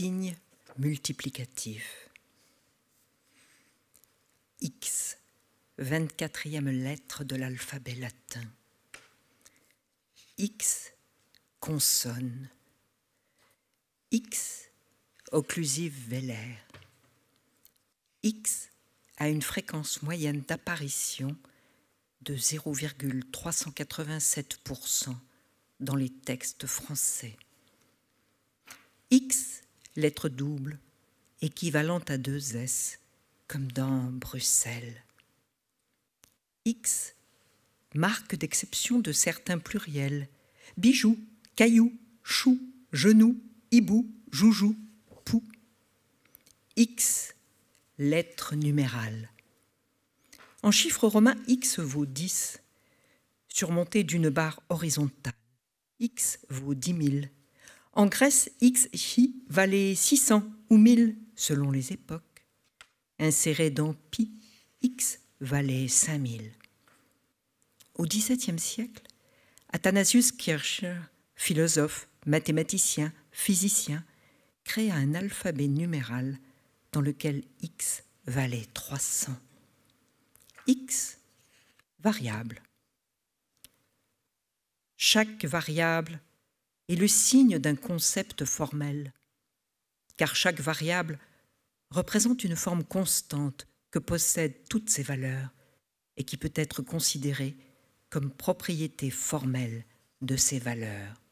signe multiplicatif. X, 24e lettre de l'alphabet latin. X, consonne. X, occlusive vélaire. X a une fréquence moyenne d'apparition de 0,387% dans les textes français. X lettre double, équivalente à deux S, comme dans Bruxelles. X, marque d'exception de certains pluriels, bijoux, cailloux, chou, genoux, hibou, joujou, pou. X, lettre numérale. En chiffre romain, X vaut 10, surmonté d'une barre horizontale. X vaut 10 000. En Grèce, X y valait 600 ou 1000 selon les époques. Inséré dans pi, X valait 5000. Au XVIIe siècle, Athanasius Kircher, philosophe, mathématicien, physicien, créa un alphabet numéral dans lequel X valait 300. X, variable. Chaque variable est le signe d'un concept formel, car chaque variable représente une forme constante que possèdent toutes ces valeurs et qui peut être considérée comme propriété formelle de ces valeurs.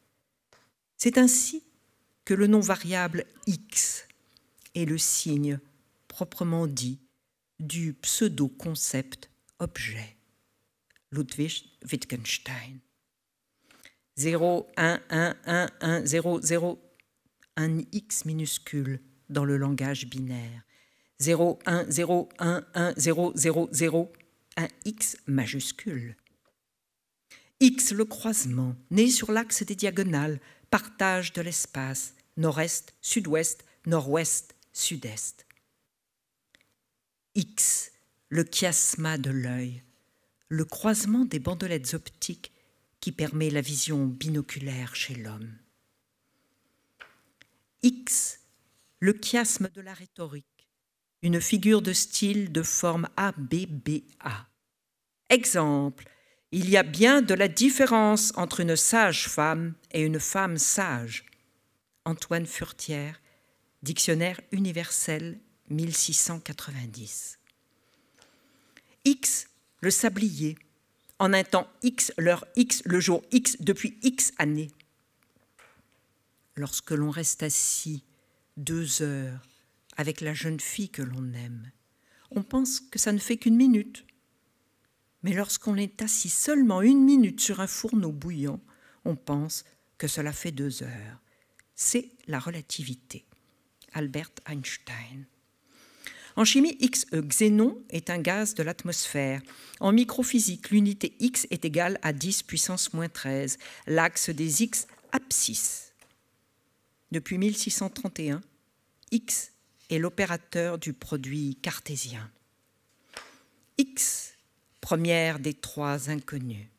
C'est ainsi que le nom variable x est le signe proprement dit du pseudo-concept objet. Ludwig Wittgenstein. 0, 1, 1, 1, 1, 0, 0, un X minuscule dans le langage binaire. 0, 1, 0, 1, 1, 0, 0, 0, un X majuscule. X le croisement, né sur l'axe des diagonales, partage de l'espace, nord-est, sud-ouest, nord-ouest, sud-est. X, le chiasma de l'œil, le croisement des bandelettes optiques qui permet la vision binoculaire chez l'homme. X, le chiasme de la rhétorique, une figure de style de forme ABBA. Exemple, il y a bien de la différence entre une sage femme et une femme sage. Antoine Furtière, Dictionnaire universel 1690. X, le sablier, en un temps X, l'heure X, le jour X, depuis X années. Lorsque l'on reste assis deux heures avec la jeune fille que l'on aime, on pense que ça ne fait qu'une minute. Mais lorsqu'on est assis seulement une minute sur un fourneau bouillant, on pense que cela fait deux heures. C'est la relativité. Albert Einstein. En chimie, X euh, xénon est un gaz de l'atmosphère. En microphysique, l'unité X est égale à 10 puissance moins 13, l'axe des X abscisse. Depuis 1631, X est l'opérateur du produit cartésien. X, première des trois inconnues.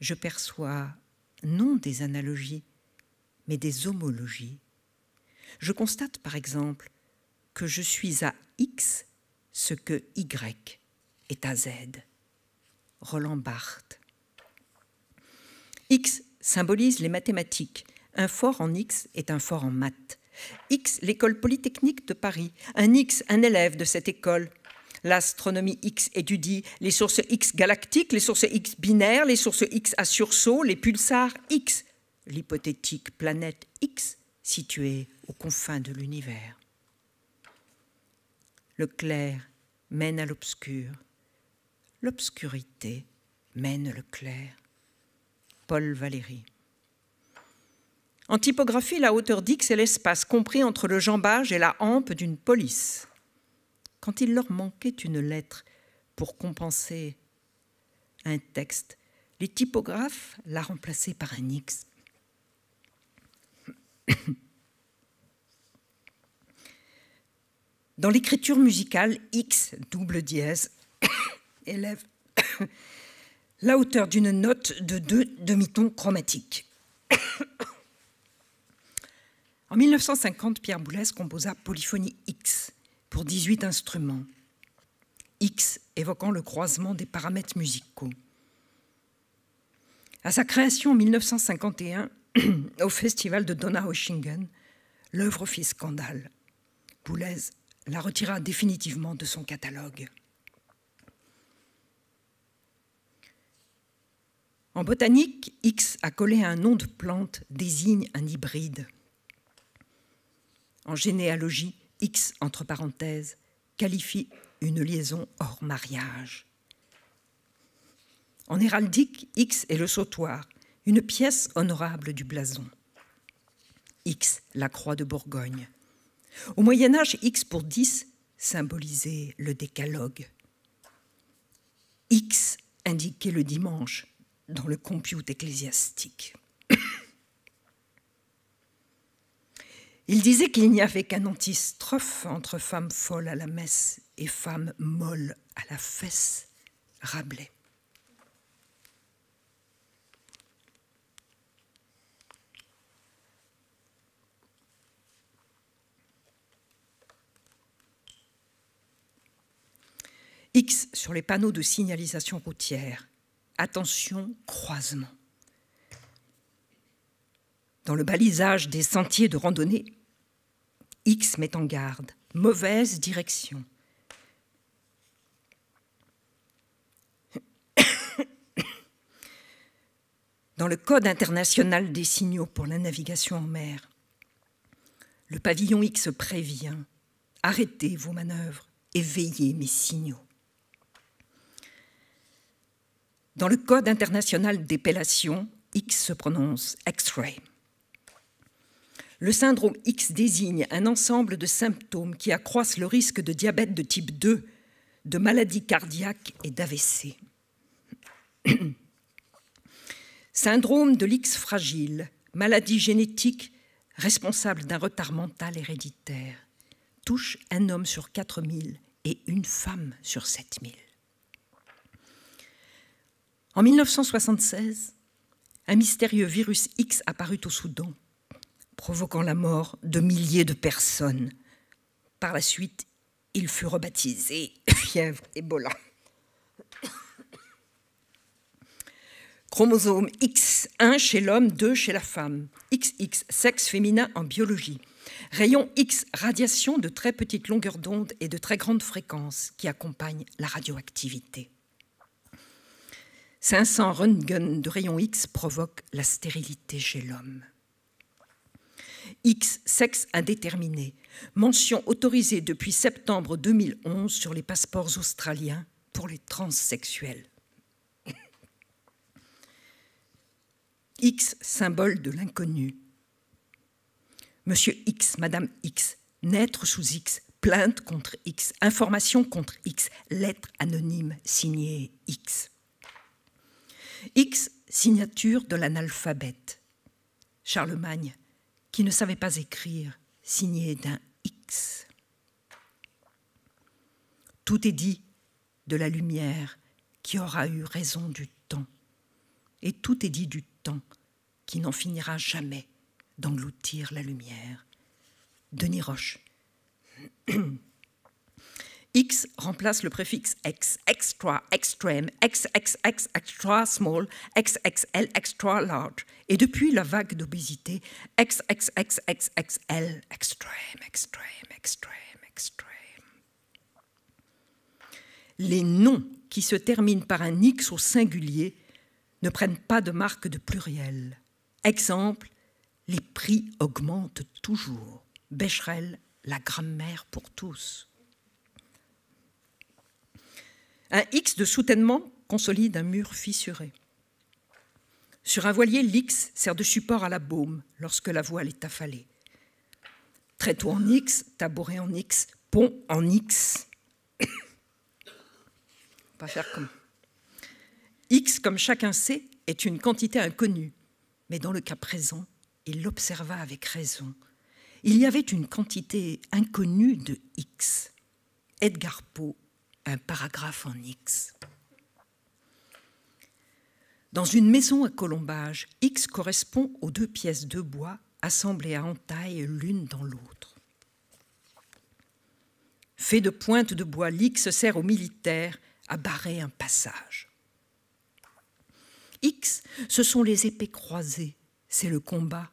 Je perçois non des analogies, mais des homologies. Je constate par exemple que je suis à X ce que Y est à Z. Roland Barthes. X symbolise les mathématiques. Un fort en X est un fort en maths. X, l'école polytechnique de Paris. Un X, un élève de cette école. L'astronomie X étudie les sources X galactiques, les sources X binaires, les sources X à sursaut, les pulsars X, l'hypothétique planète X située aux confins de l'univers. Le clair mène à l'obscur. L'obscurité mène le clair. Paul Valéry. En typographie, la hauteur d'X est l'espace compris entre le jambage et la hampe d'une police. Quand il leur manquait une lettre pour compenser un texte, les typographes la remplaçaient par un X. Dans l'écriture musicale, X double dièse élève la hauteur d'une note de deux demi-tons chromatiques. en 1950, Pierre Boulez composa Polyphonie X pour 18 instruments, X évoquant le croisement des paramètres musicaux. À sa création en 1951, au festival de Donaueschingen, l'œuvre fit scandale. Boulez la retira définitivement de son catalogue. En botanique, X a collé un nom de plante désigne un hybride. En généalogie, X, entre parenthèses, qualifie une liaison hors mariage. En héraldique, X est le sautoir, une pièce honorable du blason. X, la croix de Bourgogne. Au Moyen Âge, X pour 10 symbolisait le décalogue. X indiquait le dimanche dans le compute ecclésiastique. Il disait qu'il n'y avait qu'un antistrophe entre femme folle à la messe et femme molle à la fesse, Rabelais. X sur les panneaux de signalisation routière. Attention, croisement. Dans le balisage des sentiers de randonnée, X met en garde. Mauvaise direction. Dans le Code international des signaux pour la navigation en mer, le pavillon X prévient. Arrêtez vos manœuvres et veillez mes signaux. Dans le Code international d'épellation, X se prononce X-ray. Le syndrome X désigne un ensemble de symptômes qui accroissent le risque de diabète de type 2, de maladies cardiaques et d'AVC. syndrome de l'X fragile, maladie génétique responsable d'un retard mental héréditaire, touche un homme sur 4000 et une femme sur 7000. En 1976, un mystérieux virus X apparut au Soudan, provoquant la mort de milliers de personnes. Par la suite, il fut rebaptisé fièvre Ebola. Chromosome X1 chez l'homme, 2 chez la femme. XX, sexe féminin en biologie. Rayon X, radiation de très petite longueur d'onde et de très grande fréquence qui accompagne la radioactivité. 500 röntgen de rayon X provoquent la stérilité chez l'homme. X, sexe indéterminé, mention autorisée depuis septembre 2011 sur les passeports australiens pour les transsexuels. X, symbole de l'inconnu. Monsieur X, Madame X, naître sous X, plainte contre X, information contre X, lettre anonyme signée X. X, signature de l'analphabète. Charlemagne, qui ne savait pas écrire, signé d'un X. Tout est dit de la lumière qui aura eu raison du temps, et tout est dit du temps qui n'en finira jamais d'engloutir la lumière. Denis Roche. X remplace le préfixe X, extra, extreme, XXX, extra small, XXL, extra large. Et depuis la vague d'obésité, XXXXXL, extreme, extreme, extreme, extreme. Les noms qui se terminent par un X au singulier ne prennent pas de marque de pluriel. Exemple, les prix augmentent toujours. Becherel, la grammaire pour tous. Un X de soutènement consolide un mur fissuré. Sur un voilier, l'X sert de support à la baume lorsque la voile est affalée. Tréteau en X, tabouret en X, pont en X. On faire comme. X, comme chacun sait, est une quantité inconnue, mais dans le cas présent, il l'observa avec raison. Il y avait une quantité inconnue de X. Edgar Poe un paragraphe en X. Dans une maison à colombage, X correspond aux deux pièces de bois assemblées à entaille l'une dans l'autre. Fait de pointes de bois, l'X sert aux militaires à barrer un passage. X, ce sont les épées croisées, c'est le combat.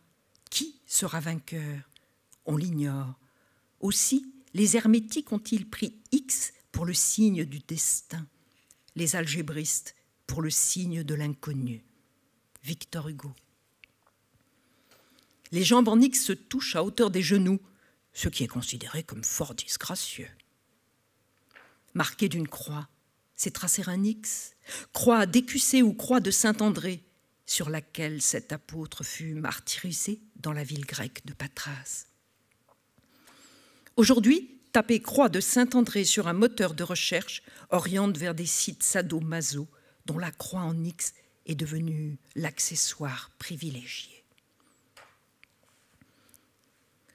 Qui sera vainqueur On l'ignore. Aussi, les hermétiques ont-ils pris X pour le signe du destin, les algébristes pour le signe de l'inconnu. Victor Hugo. Les jambes en X se touchent à hauteur des genoux, ce qui est considéré comme fort disgracieux. Marqué d'une croix, c'est tracé un X, croix d'Écussée ou croix de Saint-André, sur laquelle cet apôtre fut martyrisé dans la ville grecque de Patras. Aujourd'hui, taper croix de Saint-André sur un moteur de recherche oriente vers des sites sadomaso dont la croix en X est devenue l'accessoire privilégié.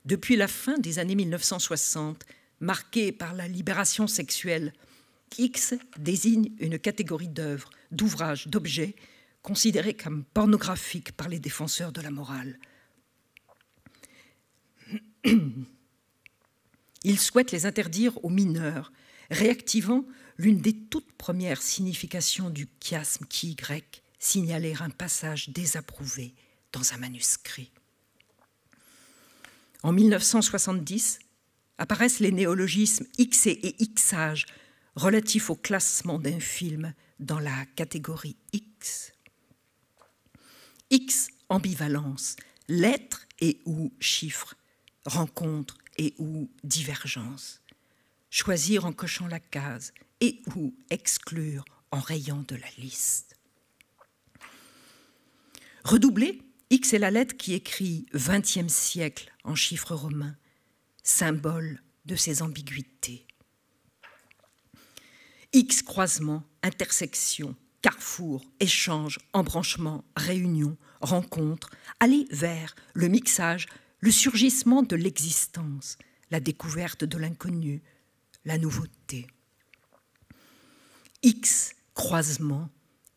Depuis la fin des années 1960, marquée par la libération sexuelle, X désigne une catégorie d'œuvres, d'ouvrages, d'objets considérés comme pornographiques par les défenseurs de la morale. Il souhaite les interdire aux mineurs, réactivant l'une des toutes premières significations du chiasme qui, grec, signaler un passage désapprouvé dans un manuscrit. En 1970, apparaissent les néologismes X et Xage relatifs au classement d'un film dans la catégorie X. X ambivalence, lettres et ou chiffres, rencontre et ou divergence, choisir en cochant la case et ou exclure en rayant de la liste. Redoubler. X est la lettre qui écrit 20e siècle en chiffres romains, symbole de ses ambiguïtés. X croisement, intersection, carrefour, échange, embranchement, réunion, rencontre, aller vers le mixage le surgissement de l'existence, la découverte de l'inconnu, la nouveauté. X, croisement,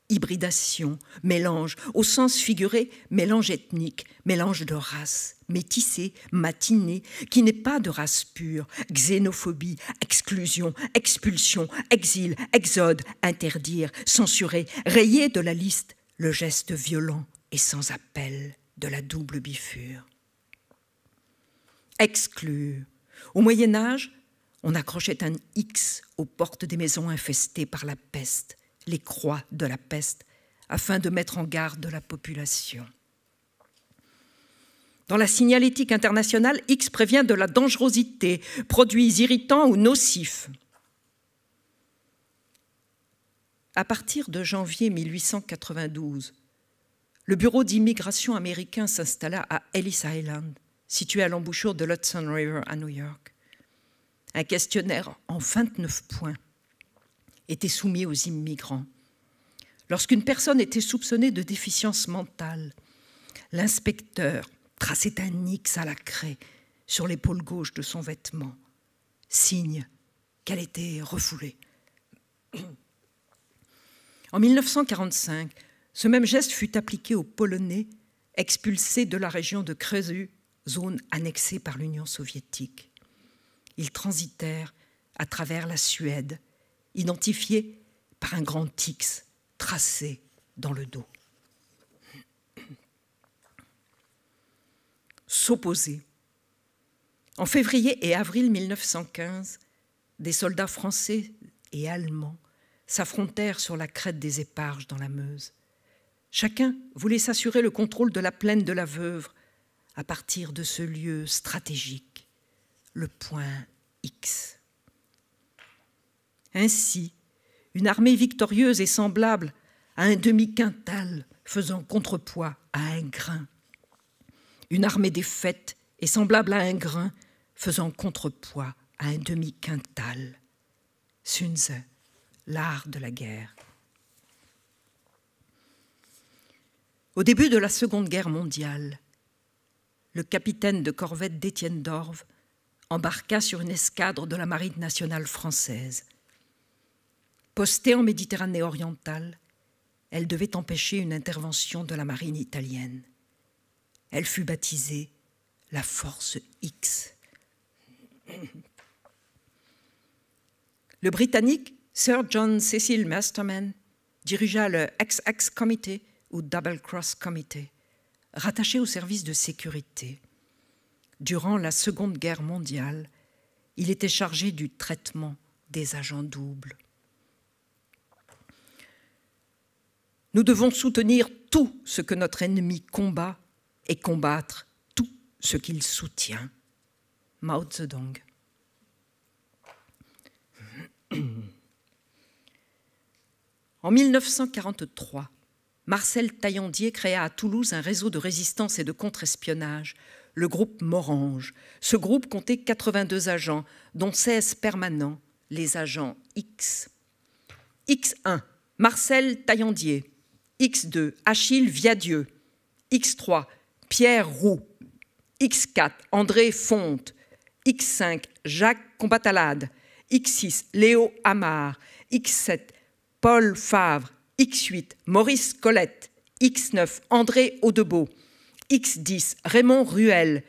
hybridation, mélange, au sens figuré, mélange ethnique, mélange de races, métissé, matiné, qui n'est pas de race pure, xénophobie, exclusion, expulsion, exil, exode, interdire, censurer, rayer de la liste le geste violent et sans appel de la double bifure exclure. Au Moyen Âge, on accrochait un X aux portes des maisons infestées par la peste, les croix de la peste, afin de mettre en garde la population. Dans la signalétique internationale, X prévient de la dangerosité, produits irritants ou nocifs. À partir de janvier 1892, le bureau d'immigration américain s'installa à Ellis Island situé à l'embouchure de l'Hudson River à New York. Un questionnaire en 29 points était soumis aux immigrants. Lorsqu'une personne était soupçonnée de déficience mentale, l'inspecteur traçait un X à la craie sur l'épaule gauche de son vêtement, signe qu'elle était refoulée. En 1945, ce même geste fut appliqué aux Polonais expulsés de la région de Kresu zone annexée par l'Union soviétique. Ils transitèrent à travers la Suède, identifiés par un grand X tracé dans le dos. S'opposer. En février et avril 1915, des soldats français et allemands s'affrontèrent sur la crête des éparges dans la Meuse. Chacun voulait s'assurer le contrôle de la plaine de la Veuve à partir de ce lieu stratégique, le point X. Ainsi, une armée victorieuse est semblable à un demi-quintal faisant contrepoids à un grain. Une armée défaite est semblable à un grain faisant contrepoids à un demi-quintal. Sun l'art de la guerre. Au début de la Seconde Guerre mondiale, le capitaine de corvette d'Étienne d'Orve, embarqua sur une escadre de la Marine nationale française. Postée en Méditerranée orientale, elle devait empêcher une intervention de la marine italienne. Elle fut baptisée la Force X. Le Britannique Sir John Cecil Masterman dirigea le XX Committee ou Double Cross Committee rattaché au service de sécurité. Durant la Seconde Guerre mondiale, il était chargé du traitement des agents doubles. Nous devons soutenir tout ce que notre ennemi combat et combattre tout ce qu'il soutient. Mao Zedong. En 1943, Marcel Taillandier créa à Toulouse un réseau de résistance et de contre-espionnage, le groupe Morange. Ce groupe comptait 82 agents, dont 16 permanents, les agents X. X1, Marcel Taillandier. X2, Achille Viadieu. X3, Pierre Roux. X4, André Fonte. X5, Jacques Combatalade. X6, Léo Amar. X7, Paul Favre. X8, Maurice Colette, X9, André Audebeau, X10, Raymond Ruel,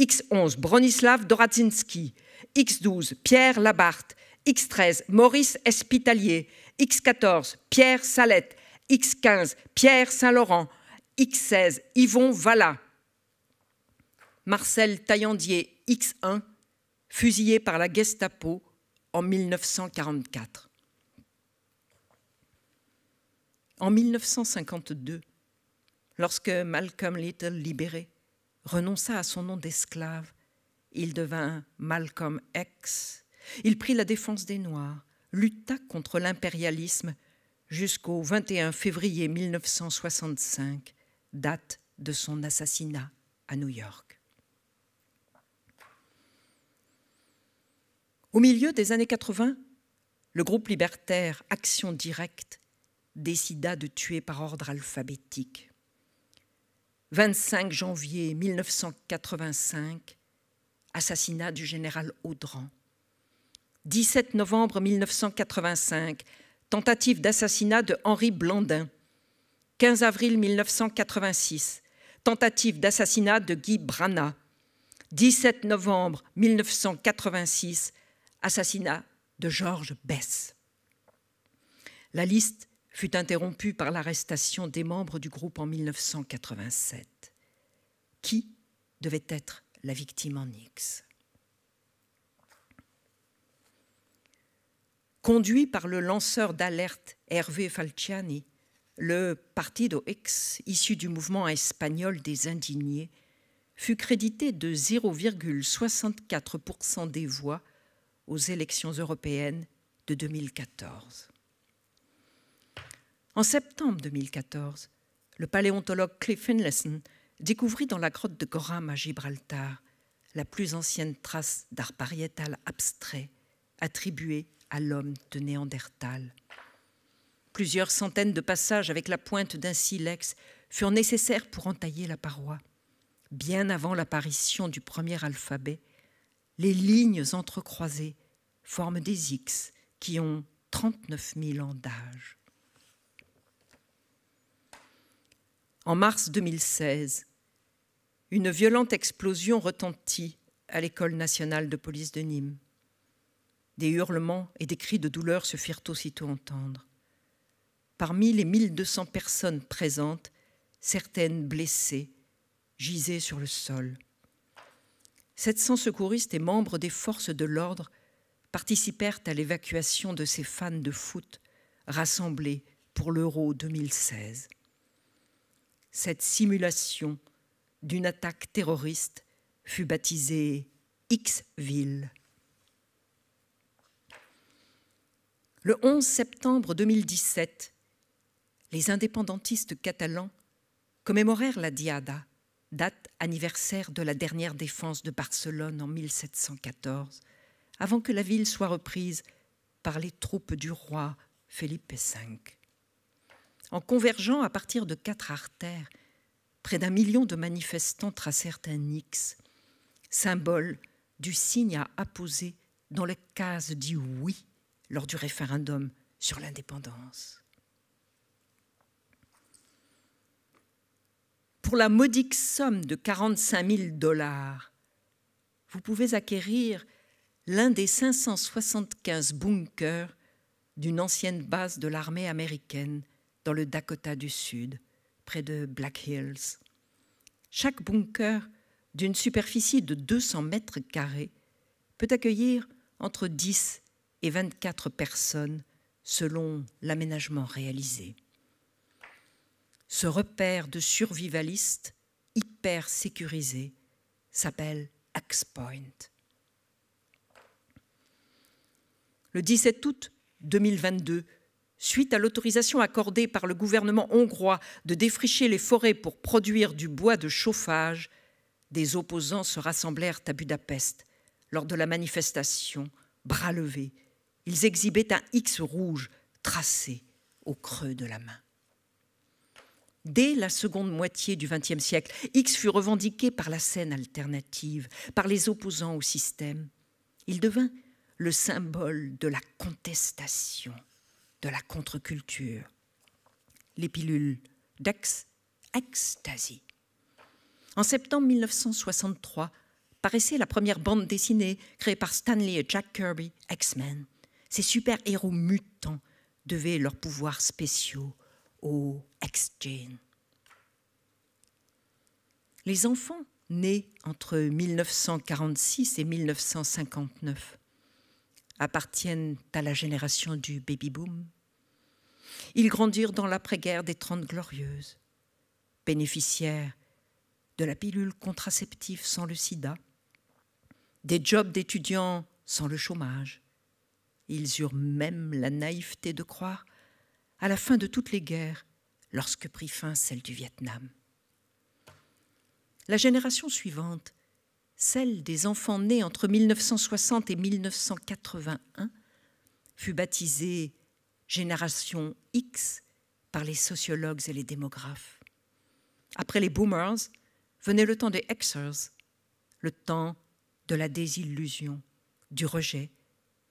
X11, Bronislav Doradzinski, X12, Pierre Labarthe, X13, Maurice Espitalier, X14, Pierre Salette, X15, Pierre Saint-Laurent, X16, Yvon Vallat. Marcel Taillandier, X1, fusillé par la Gestapo en 1944. En 1952, lorsque Malcolm Little, libéré, renonça à son nom d'esclave, il devint Malcolm X. Il prit la défense des Noirs, lutta contre l'impérialisme jusqu'au 21 février 1965, date de son assassinat à New York. Au milieu des années 80, le groupe libertaire Action Directe décida de tuer par ordre alphabétique. 25 janvier 1985, assassinat du général Audran. 17 novembre 1985, tentative d'assassinat de Henri Blandin. 15 avril 1986, tentative d'assassinat de Guy Brana. 17 novembre 1986, assassinat de Georges Bess. La liste fut interrompue par l'arrestation des membres du groupe en 1987. Qui devait être la victime en X Conduit par le lanceur d'alerte Hervé Falciani, le Partido X, issu du mouvement espagnol des indignés, fut crédité de 0,64% des voix aux élections européennes de 2014. En septembre 2014, le paléontologue Cliff Finlayson découvrit dans la grotte de Gorham à Gibraltar la plus ancienne trace d'art pariétal abstrait attribuée à l'homme de Néandertal. Plusieurs centaines de passages avec la pointe d'un silex furent nécessaires pour entailler la paroi. Bien avant l'apparition du premier alphabet, les lignes entrecroisées forment des X qui ont 39 000 ans d'âge. en mars 2016. Une violente explosion retentit à l'école nationale de police de Nîmes. Des hurlements et des cris de douleur se firent aussitôt entendre. Parmi les 1200 personnes présentes, certaines blessées gisaient sur le sol. 700 secouristes et membres des forces de l'ordre participèrent à l'évacuation de ces fans de foot rassemblés pour l'Euro 2016 cette simulation d'une attaque terroriste fut baptisée X-Ville. Le 11 septembre 2017, les indépendantistes catalans commémorèrent la Diada, date anniversaire de la dernière défense de Barcelone en 1714, avant que la ville soit reprise par les troupes du roi Philippe V en convergeant à partir de quatre artères. Près d'un million de manifestants tracèrent un X, symbole du signe à apposer dans les cases dit oui lors du référendum sur l'indépendance. Pour la modique somme de 45 000 dollars, vous pouvez acquérir l'un des 575 bunkers d'une ancienne base de l'armée américaine dans le Dakota du Sud, près de Black Hills. Chaque bunker, d'une superficie de 200 mètres carrés, peut accueillir entre 10 et 24 personnes selon l'aménagement réalisé. Ce repère de survivalistes hyper sécurisé s'appelle Axe Point. Le 17 août 2022, Suite à l'autorisation accordée par le gouvernement hongrois de défricher les forêts pour produire du bois de chauffage, des opposants se rassemblèrent à Budapest lors de la manifestation, bras levés. Ils exhibaient un X rouge tracé au creux de la main. Dès la seconde moitié du XXe siècle, X fut revendiqué par la scène alternative, par les opposants au système. Il devint le symbole de la contestation de la contre-culture. Les pilules d'ecstasy. En septembre 1963, paraissait la première bande dessinée créée par Stanley et Jack Kirby, X-Men. Ces super-héros mutants devaient leurs pouvoirs spéciaux aux x gene Les enfants nés entre 1946 et 1959 appartiennent à la génération du baby-boom, ils grandirent dans l'après-guerre des Trente Glorieuses, bénéficiaires de la pilule contraceptive sans le sida, des jobs d'étudiants sans le chômage. Ils eurent même la naïveté de croire, à la fin de toutes les guerres, lorsque prit fin celle du Vietnam. La génération suivante, celle des enfants nés entre 1960 et 1981, fut baptisée génération X par les sociologues et les démographes. Après les boomers, venait le temps des Xers, le temps de la désillusion, du rejet,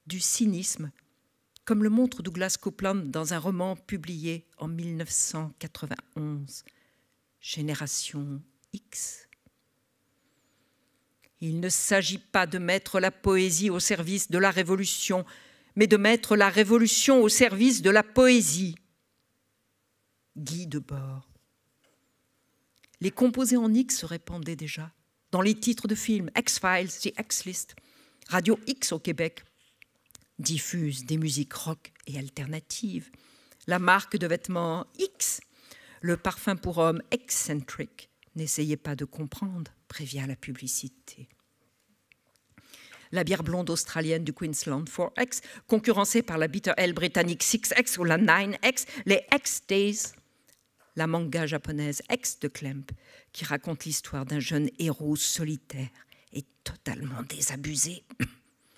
du cynisme, comme le montre Douglas Copeland dans un roman publié en 1991, Génération X. Il ne s'agit pas de mettre la poésie au service de la révolution, mais de mettre la révolution au service de la poésie. Guy Debord. Les composés en X se répandaient déjà dans les titres de films X-Files, The X-List, Radio X au Québec, diffuse des musiques rock et alternatives, la marque de vêtements X, le parfum pour homme excentrique. N'essayez pas de comprendre, prévient la publicité la bière blonde australienne du Queensland 4X, concurrencée par la Bitter Ale britannique 6X ou la 9X, les X Days, la manga japonaise X de Klemp, qui raconte l'histoire d'un jeune héros solitaire et totalement désabusé.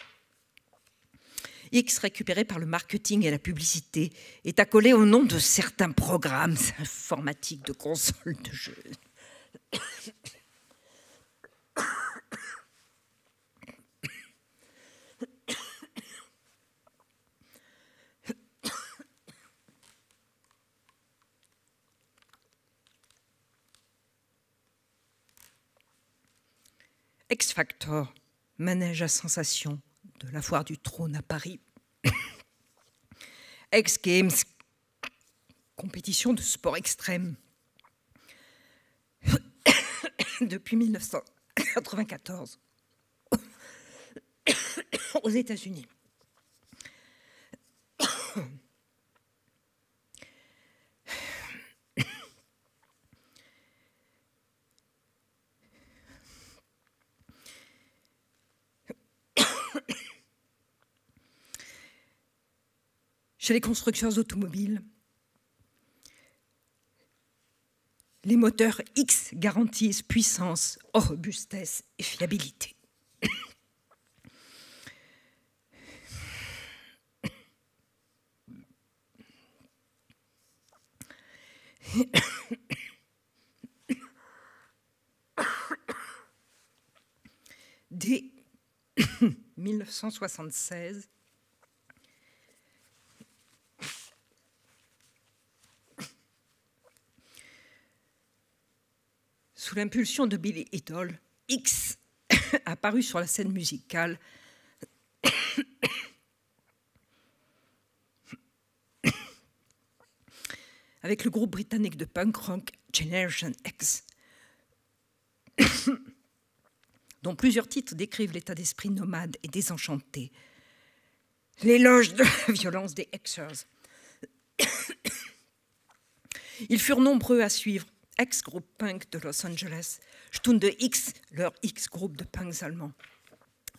X récupéré par le marketing et la publicité est accolé au nom de certains programmes informatiques de consoles de jeux. X Factor, manège à sensation de la foire du trône à Paris. Ex Games, compétition de sport extrême. Depuis 1994, aux États-Unis. chez les constructeurs automobiles. Les moteurs X garantissent puissance, robustesse et fiabilité. Dès 1976, sous l'impulsion de Billy Idol, X apparu sur la scène musicale. avec le groupe britannique de punk rock Generation X, dont plusieurs titres décrivent l'état d'esprit nomade et désenchanté, l'éloge de la violence des Xers. Ils furent nombreux à suivre ex-groupe punk de Los Angeles, Stunde X, leur X-groupe de punks allemands,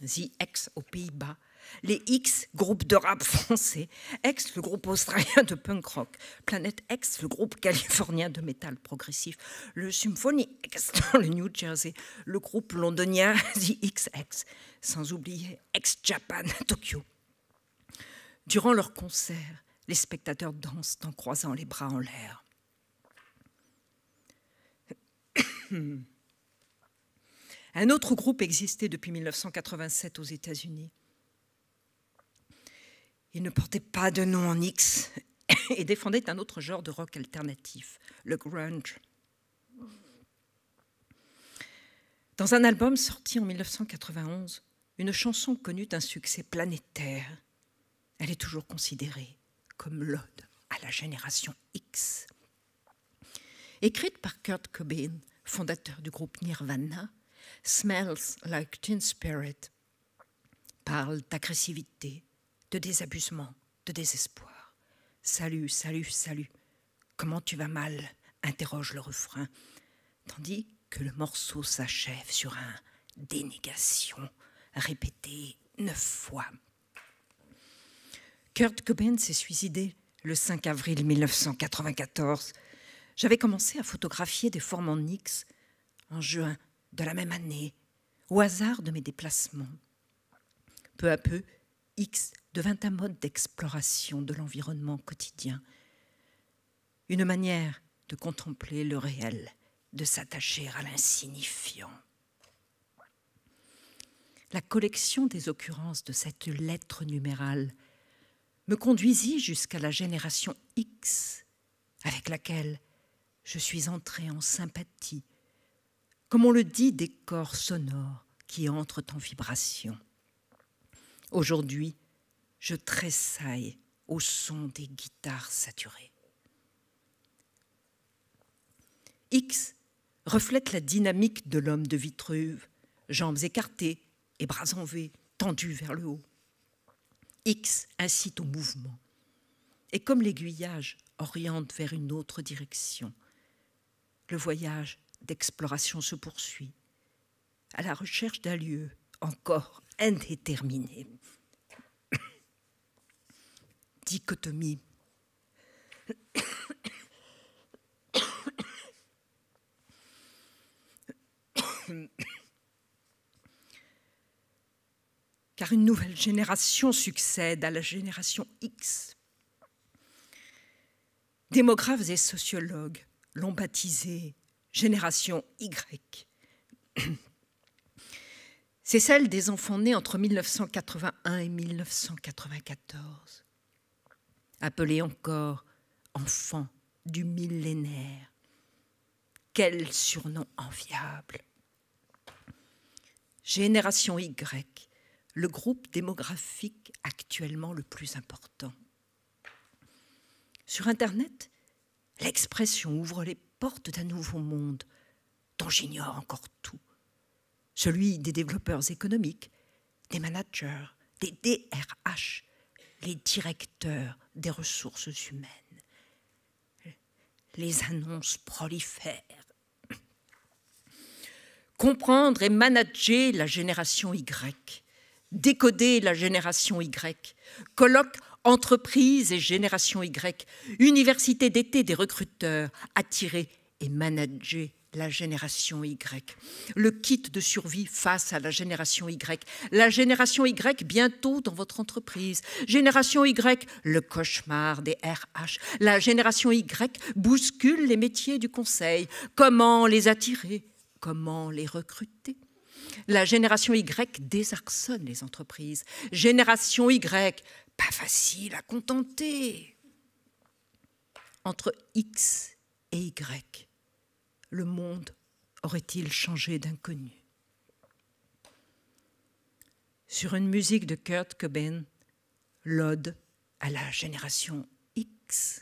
The X aux Pays-Bas, les X, groupe de rap français, X, le groupe australien de punk rock, Planet X, le groupe californien de métal progressif, le Symphony X dans le New Jersey, le groupe londonien The XX, sans oublier X Japan à Tokyo. Durant leur concert, les spectateurs dansent en croisant les bras en l'air. Hmm. Un autre groupe existait depuis 1987 aux États-Unis. Il ne portait pas de nom en X et défendait un autre genre de rock alternatif, le grunge. Dans un album sorti en 1991, une chanson connut un succès planétaire. Elle est toujours considérée comme l'ode à la génération X. Écrite par Kurt Cobain fondateur du groupe Nirvana, Smells Like Teen Spirit, parle d'agressivité, de désabusement, de désespoir. Salut, salut, salut. Comment tu vas mal interroge le refrain, tandis que le morceau s'achève sur un dénégation répété neuf fois. Kurt Cobain s'est suicidé le 5 avril 1994 j'avais commencé à photographier des formes en X en juin de la même année, au hasard de mes déplacements. Peu à peu, X devint un mode d'exploration de l'environnement quotidien, une manière de contempler le réel, de s'attacher à l'insignifiant. La collection des occurrences de cette lettre numérale me conduisit jusqu'à la génération X, avec laquelle je suis entrée en sympathie, comme on le dit des corps sonores qui entrent en vibration. Aujourd'hui, je tressaille au son des guitares saturées. X reflète la dynamique de l'homme de Vitruve, jambes écartées et bras en V, tendus vers le haut. X incite au mouvement, et comme l'aiguillage oriente vers une autre direction, le voyage d'exploration se poursuit, à la recherche d'un lieu encore indéterminé. Dichotomie. Car une nouvelle génération succède à la génération X. Démographes et sociologues l'ont baptisé génération Y. C'est celle des enfants nés entre 1981 et 1994, appelés encore enfants du millénaire. Quel surnom enviable Génération Y, le groupe démographique actuellement le plus important. Sur Internet, L'expression ouvre les portes d'un nouveau monde dont j'ignore encore tout. Celui des développeurs économiques, des managers, des DRH, les directeurs des ressources humaines. Les annonces prolifèrent. Comprendre et manager la génération Y, décoder la génération Y, colloque Entreprise et génération Y, université d'été des recruteurs, attirer et manager la génération Y, le kit de survie face à la génération Y, la génération Y bientôt dans votre entreprise, génération Y, le cauchemar des RH, la génération Y bouscule les métiers du conseil, comment les attirer, comment les recruter. La génération Y désarçonne les entreprises. Génération Y, pas facile à contenter. Entre X et Y, le monde aurait-il changé d'inconnu Sur une musique de Kurt Cobain, l'ode à la génération X.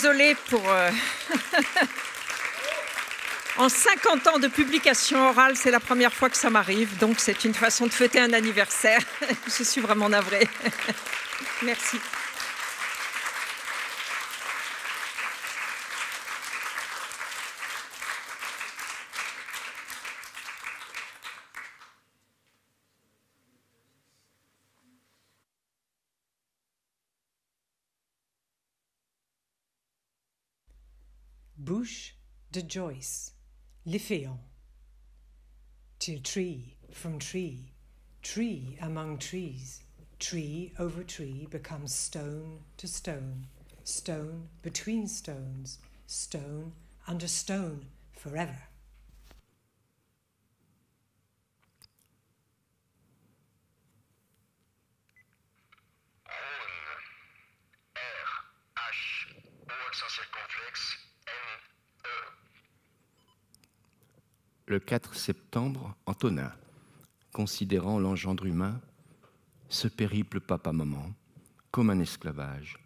désolée pour... Euh, en 50 ans de publication orale, c'est la première fois que ça m'arrive, donc c'est une façon de fêter un anniversaire. Je suis vraiment navrée. Merci. Bouche de Joyce, Les Till tree from tree, tree among trees, tree over tree becomes stone to stone, stone between stones, stone under stone forever. le 4 septembre, Antonin, considérant l'engendre humain, ce périple papa-maman, comme un esclavage,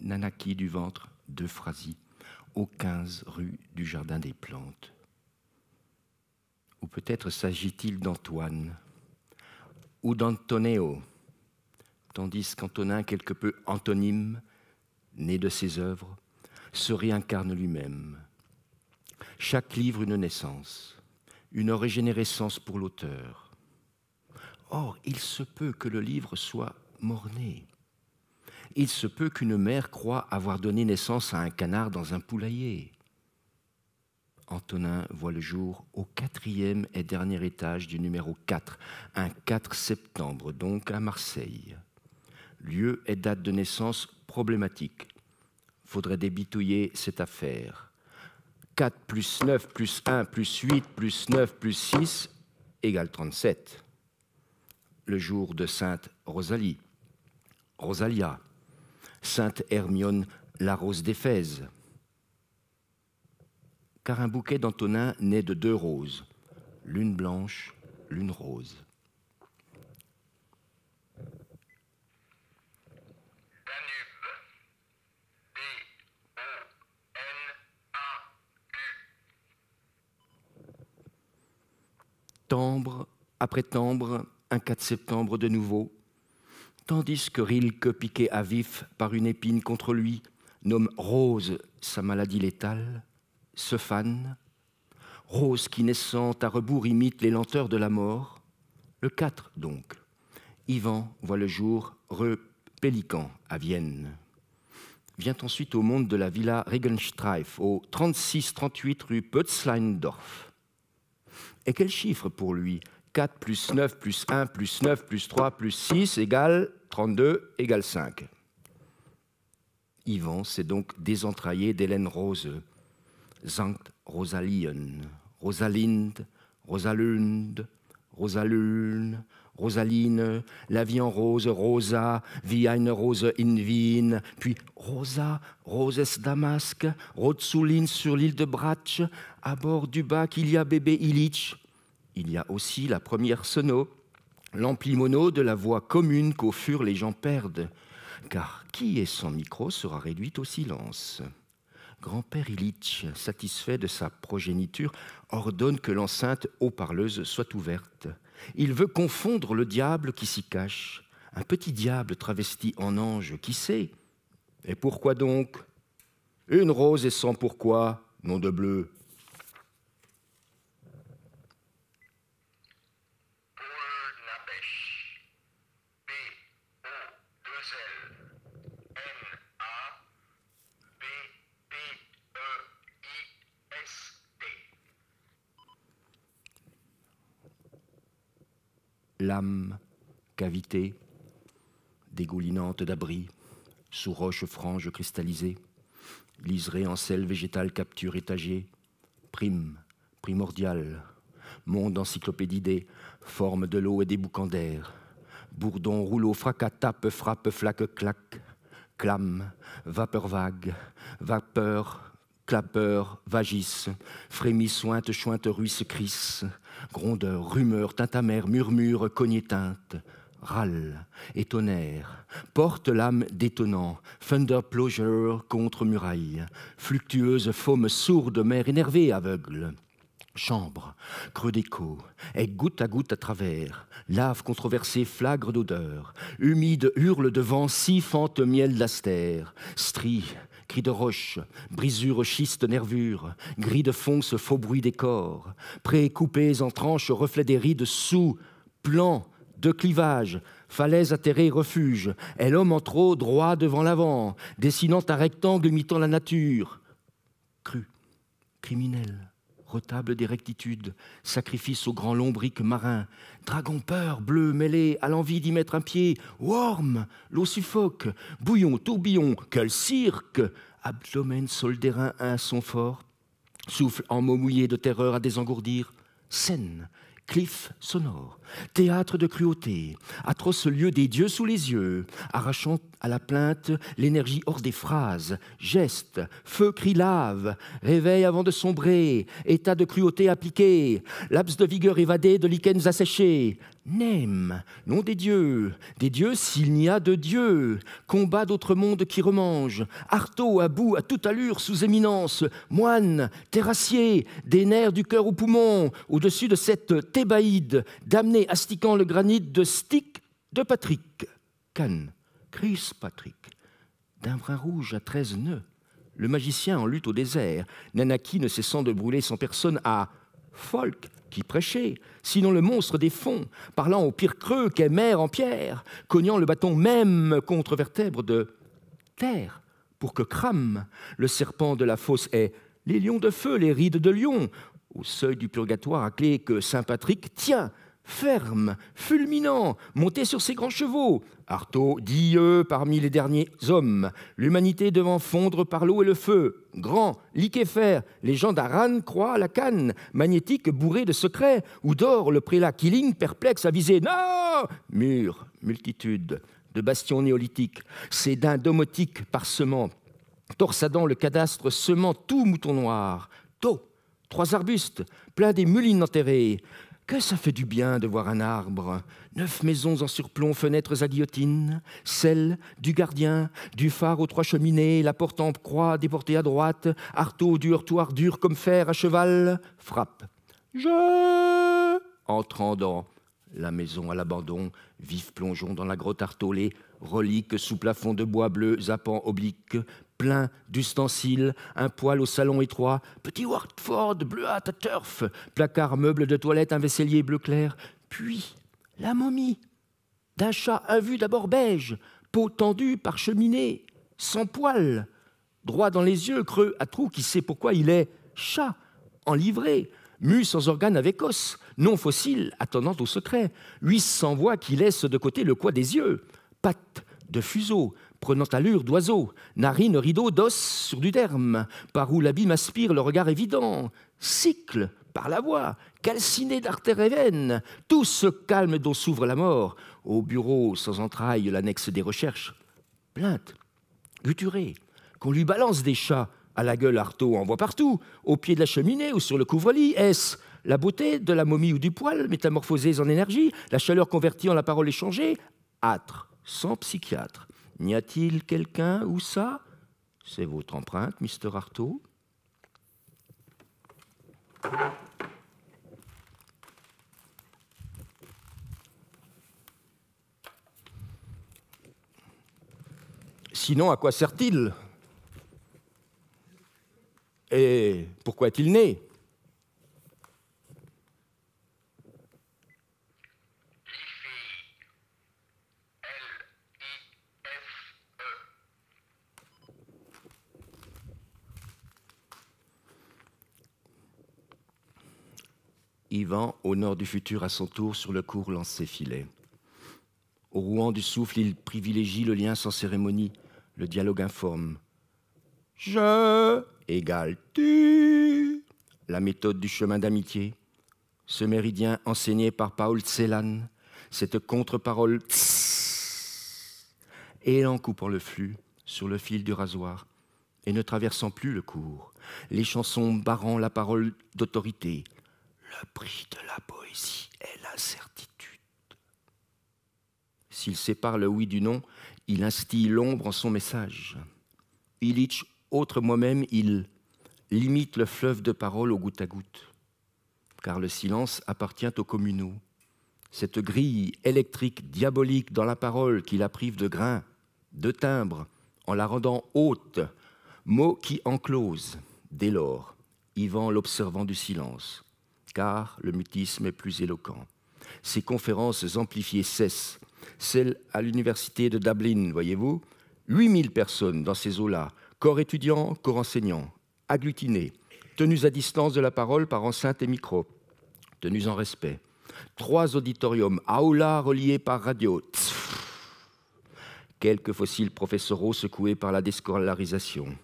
Nanaki du ventre d'Euphrasie, aux 15 rues du Jardin des Plantes. Ou peut-être s'agit-il d'Antoine ou d'Antoneo, tandis qu'Antonin, quelque peu antonyme, né de ses œuvres, se réincarne lui-même chaque livre une naissance, une régénérescence pour l'auteur. Or, il se peut que le livre soit morné. Il se peut qu'une mère croie avoir donné naissance à un canard dans un poulailler. Antonin voit le jour au quatrième et dernier étage du numéro 4, un 4 septembre, donc à Marseille. Lieu et date de naissance problématiques. Faudrait débitouiller cette affaire. 4 plus 9 plus 1 plus 8 plus 9 plus 6 égale 37. Le jour de Sainte Rosalie, Rosalia, Sainte Hermione, la rose d'Éphèse. Car un bouquet d'Antonin naît de deux roses, l'une blanche, l'une rose. Tembre après tembre, un 4 septembre de nouveau, tandis que Rilke, piqué à vif par une épine contre lui, nomme Rose sa maladie létale, se fane, Rose qui naissant à rebours imite les lenteurs de la mort, le 4 donc. Ivan voit le jour repélican à Vienne. Vient ensuite au monde de la villa Regenstreif, au 36-38 rue Pötzleindorf. Et quel chiffre pour lui 4 plus 9 plus 1 plus 9 plus 3 plus 6 égale 32 égale 5. Yvan s'est donc désentraillé d'Hélène Rose, Sankt Rosalien, Rosalinde, Rosalund, Rosalune, Rosaline, La vie en rose, Rosa, via une Rose in Wien, puis Rosa, Roses Damasque, Rotsouline sur l'île de Bratch. à bord du bac, il y a bébé Illich. Il y a aussi la première sonno, l'ampli mono de la voix commune qu'au fur les gens perdent, car qui est son micro sera réduit au silence. Grand-père Illich, satisfait de sa progéniture, ordonne que l'enceinte haut-parleuse soit ouverte. Il veut confondre le diable qui s'y cache, un petit diable travesti en ange, qui sait Et pourquoi donc Une rose est sans pourquoi, nom de bleu. Lame, cavité, dégoulinante d'abri, sous roche frange cristallisée, liseré en sel végétal capture étagée, prime, primordiale, monde encyclopédie forme de l'eau et des boucans d'air, bourdon, rouleau, fracas, tape, frappe, flaque, claque, clame, vapeur vague, vapeur, clapeur, vagisse, frémis, sointe, chointe, ruisse, crisse, grondeurs, rumeurs, tintamères, murmures, cognées teintes, râles et porte l'âme détonnant, thunder contre muraille, fluctueuse faume sourde, mer énervée, aveugle. Chambre, creux d'écho, et goutte à goutte à travers, lave controversée flagre d'odeur, humide hurle de vent, si miel d'astère, strie cris de roche, brisure schiste nervure, gris de fonce faux bruit des corps, prés coupés en tranches, reflets des rides sous, plans, de clivage, falaise atterrée refuge, et l'homme en trop droit devant l'avant, dessinant un rectangle imitant la nature, cru, criminel, retable des rectitudes, sacrifice au grand lombrique marin, dragon peur bleu mêlé à l'envie d'y mettre un pied, worm, l'eau suffoque, bouillon, tourbillon, quel cirque, abdomen soldérin un son fort, souffle en mots mouillés de terreur à désengourdir, scène, cliff sonore, théâtre de cruauté, atroce lieu des dieux sous les yeux, arrachant à la plainte l'énergie hors des phrases, gestes, feu cri lave, réveil avant de sombrer, état de cruauté appliqué, laps de vigueur évadé de lichens asséchés, Nem, nom des dieux, des dieux s'il n'y a de dieux, combat d'autres mondes qui remangent, Arto à bout, à toute allure, sous éminence, moine, terrassier, des nerfs du cœur au poumon, au-dessus de cette thébaïde, damné astiquant le granit de stick de Patrick, Can, Chris Patrick, d'un brin rouge à treize nœuds, le magicien en lutte au désert, Nanaki ne cessant de brûler sans personne à Folk qui prêchait, sinon le monstre des fonds, parlant au pire creux qu'est mer en pierre, cognant le bâton même contre vertèbre de terre, pour que crame le serpent de la fosse est les lions de feu, les rides de lion, au seuil du purgatoire à clé que Saint Patrick tient, ferme, fulminant, monté sur ses grands chevaux. Artaud, dieu parmi les derniers hommes, l'humanité devant fondre par l'eau et le feu. Grand, liquéfère les gens d'Aran croient la canne, magnétique bourré de secrets, où dort le prélat Killing, perplexe, avisé. Non Mur, multitude, de bastions néolithiques, c'est d'un domotique parsemant, torsadant le cadastre, semant tout mouton noir. Tôt, trois arbustes, plein des mulines enterrées, que ça fait du bien de voir un arbre, neuf maisons en surplomb, fenêtres à guillotine, celle du gardien, du phare aux trois cheminées, la porte en croix déportée à droite, arteau dur, toit dur comme fer à cheval, frappe. Je entrant dans la maison à l'abandon, vif plongeon dans la grotte artolée, relique sous plafond de bois bleu, zappant oblique, plein d'ustensiles, un poil au salon étroit, petit Watford bleu à turf, placard meuble de toilette, un vaisselier bleu clair, puis la momie d'un chat invu d'abord beige, peau tendue par cheminée, sans poil, droit dans les yeux, creux à trous, qui sait pourquoi il est chat, enlivré, mu sans organes, avec os, non fossile, attendant au secret, huit sans voix qui laisse de côté le coin des yeux, pattes de fuseau, prenant allure d'oiseau, narine, rideau, d'os sur du derme, par où l'abîme aspire le regard évident, cycle par la voix, calciné d'artères et veines, tout ce calme dont s'ouvre la mort, au bureau sans entrailles l'annexe des recherches, plainte, guturée, qu'on lui balance des chats, à la gueule Artaud en voit partout, au pied de la cheminée ou sur le couvre-lit, est-ce la beauté de la momie ou du poil, métamorphosée en énergie, la chaleur convertie en la parole échangée, âtre, sans psychiatre, N'y a-t-il quelqu'un ou ça C'est votre empreinte, Mister Artaud. Sinon, à quoi sert-il Et pourquoi est-il né au nord du futur à son tour sur le cours lance ses filets. Au Rouen du souffle, il privilégie le lien sans cérémonie, le dialogue informe. Je égale tu. La méthode du chemin d'amitié. Ce méridien enseigné par Paul Celan, cette contre-parole et en coupant le flux sur le fil du rasoir et ne traversant plus le cours, les chansons barrant la parole d'autorité, le prix de la poésie est l'incertitude. » S'il sépare le oui du non, il instille l'ombre en son message. Illich, autre moi-même, il limite le fleuve de paroles au goutte à goutte, car le silence appartient aux communaux. Cette grille électrique diabolique dans la parole qui la prive de grains, de timbre, en la rendant haute, mot qui enclose. Dès lors, Yvan l'observant du silence, car le mutisme est plus éloquent. Ces conférences amplifiées cessent. Celle à l'université de Dublin, voyez-vous, 8000 personnes dans ces eaux-là, corps étudiants, corps enseignants, agglutinés, tenus à distance de la parole par enceinte et micro, tenus en respect. Trois auditoriums, aula reliés par radio. quelques fossiles professoraux secoués par la déscolarisation.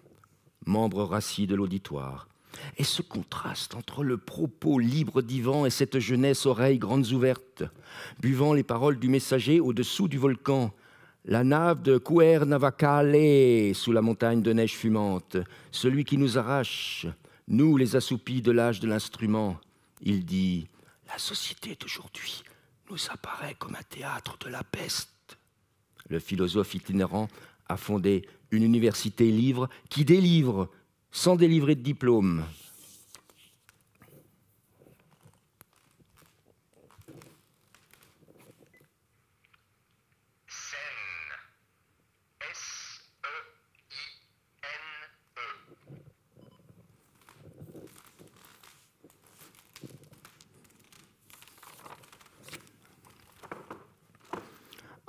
Membres rassis de l'auditoire, et ce contraste entre le propos libre d'Ivan et cette jeunesse oreilles grandes ouvertes, buvant les paroles du messager au-dessous du volcan, la nave de Cuernavacale sous la montagne de neige fumante, celui qui nous arrache, nous les assoupis de l'âge de l'instrument, il dit La société d'aujourd'hui nous apparaît comme un théâtre de la peste. Le philosophe itinérant a fondé une université libre qui délivre sans délivrer de diplôme.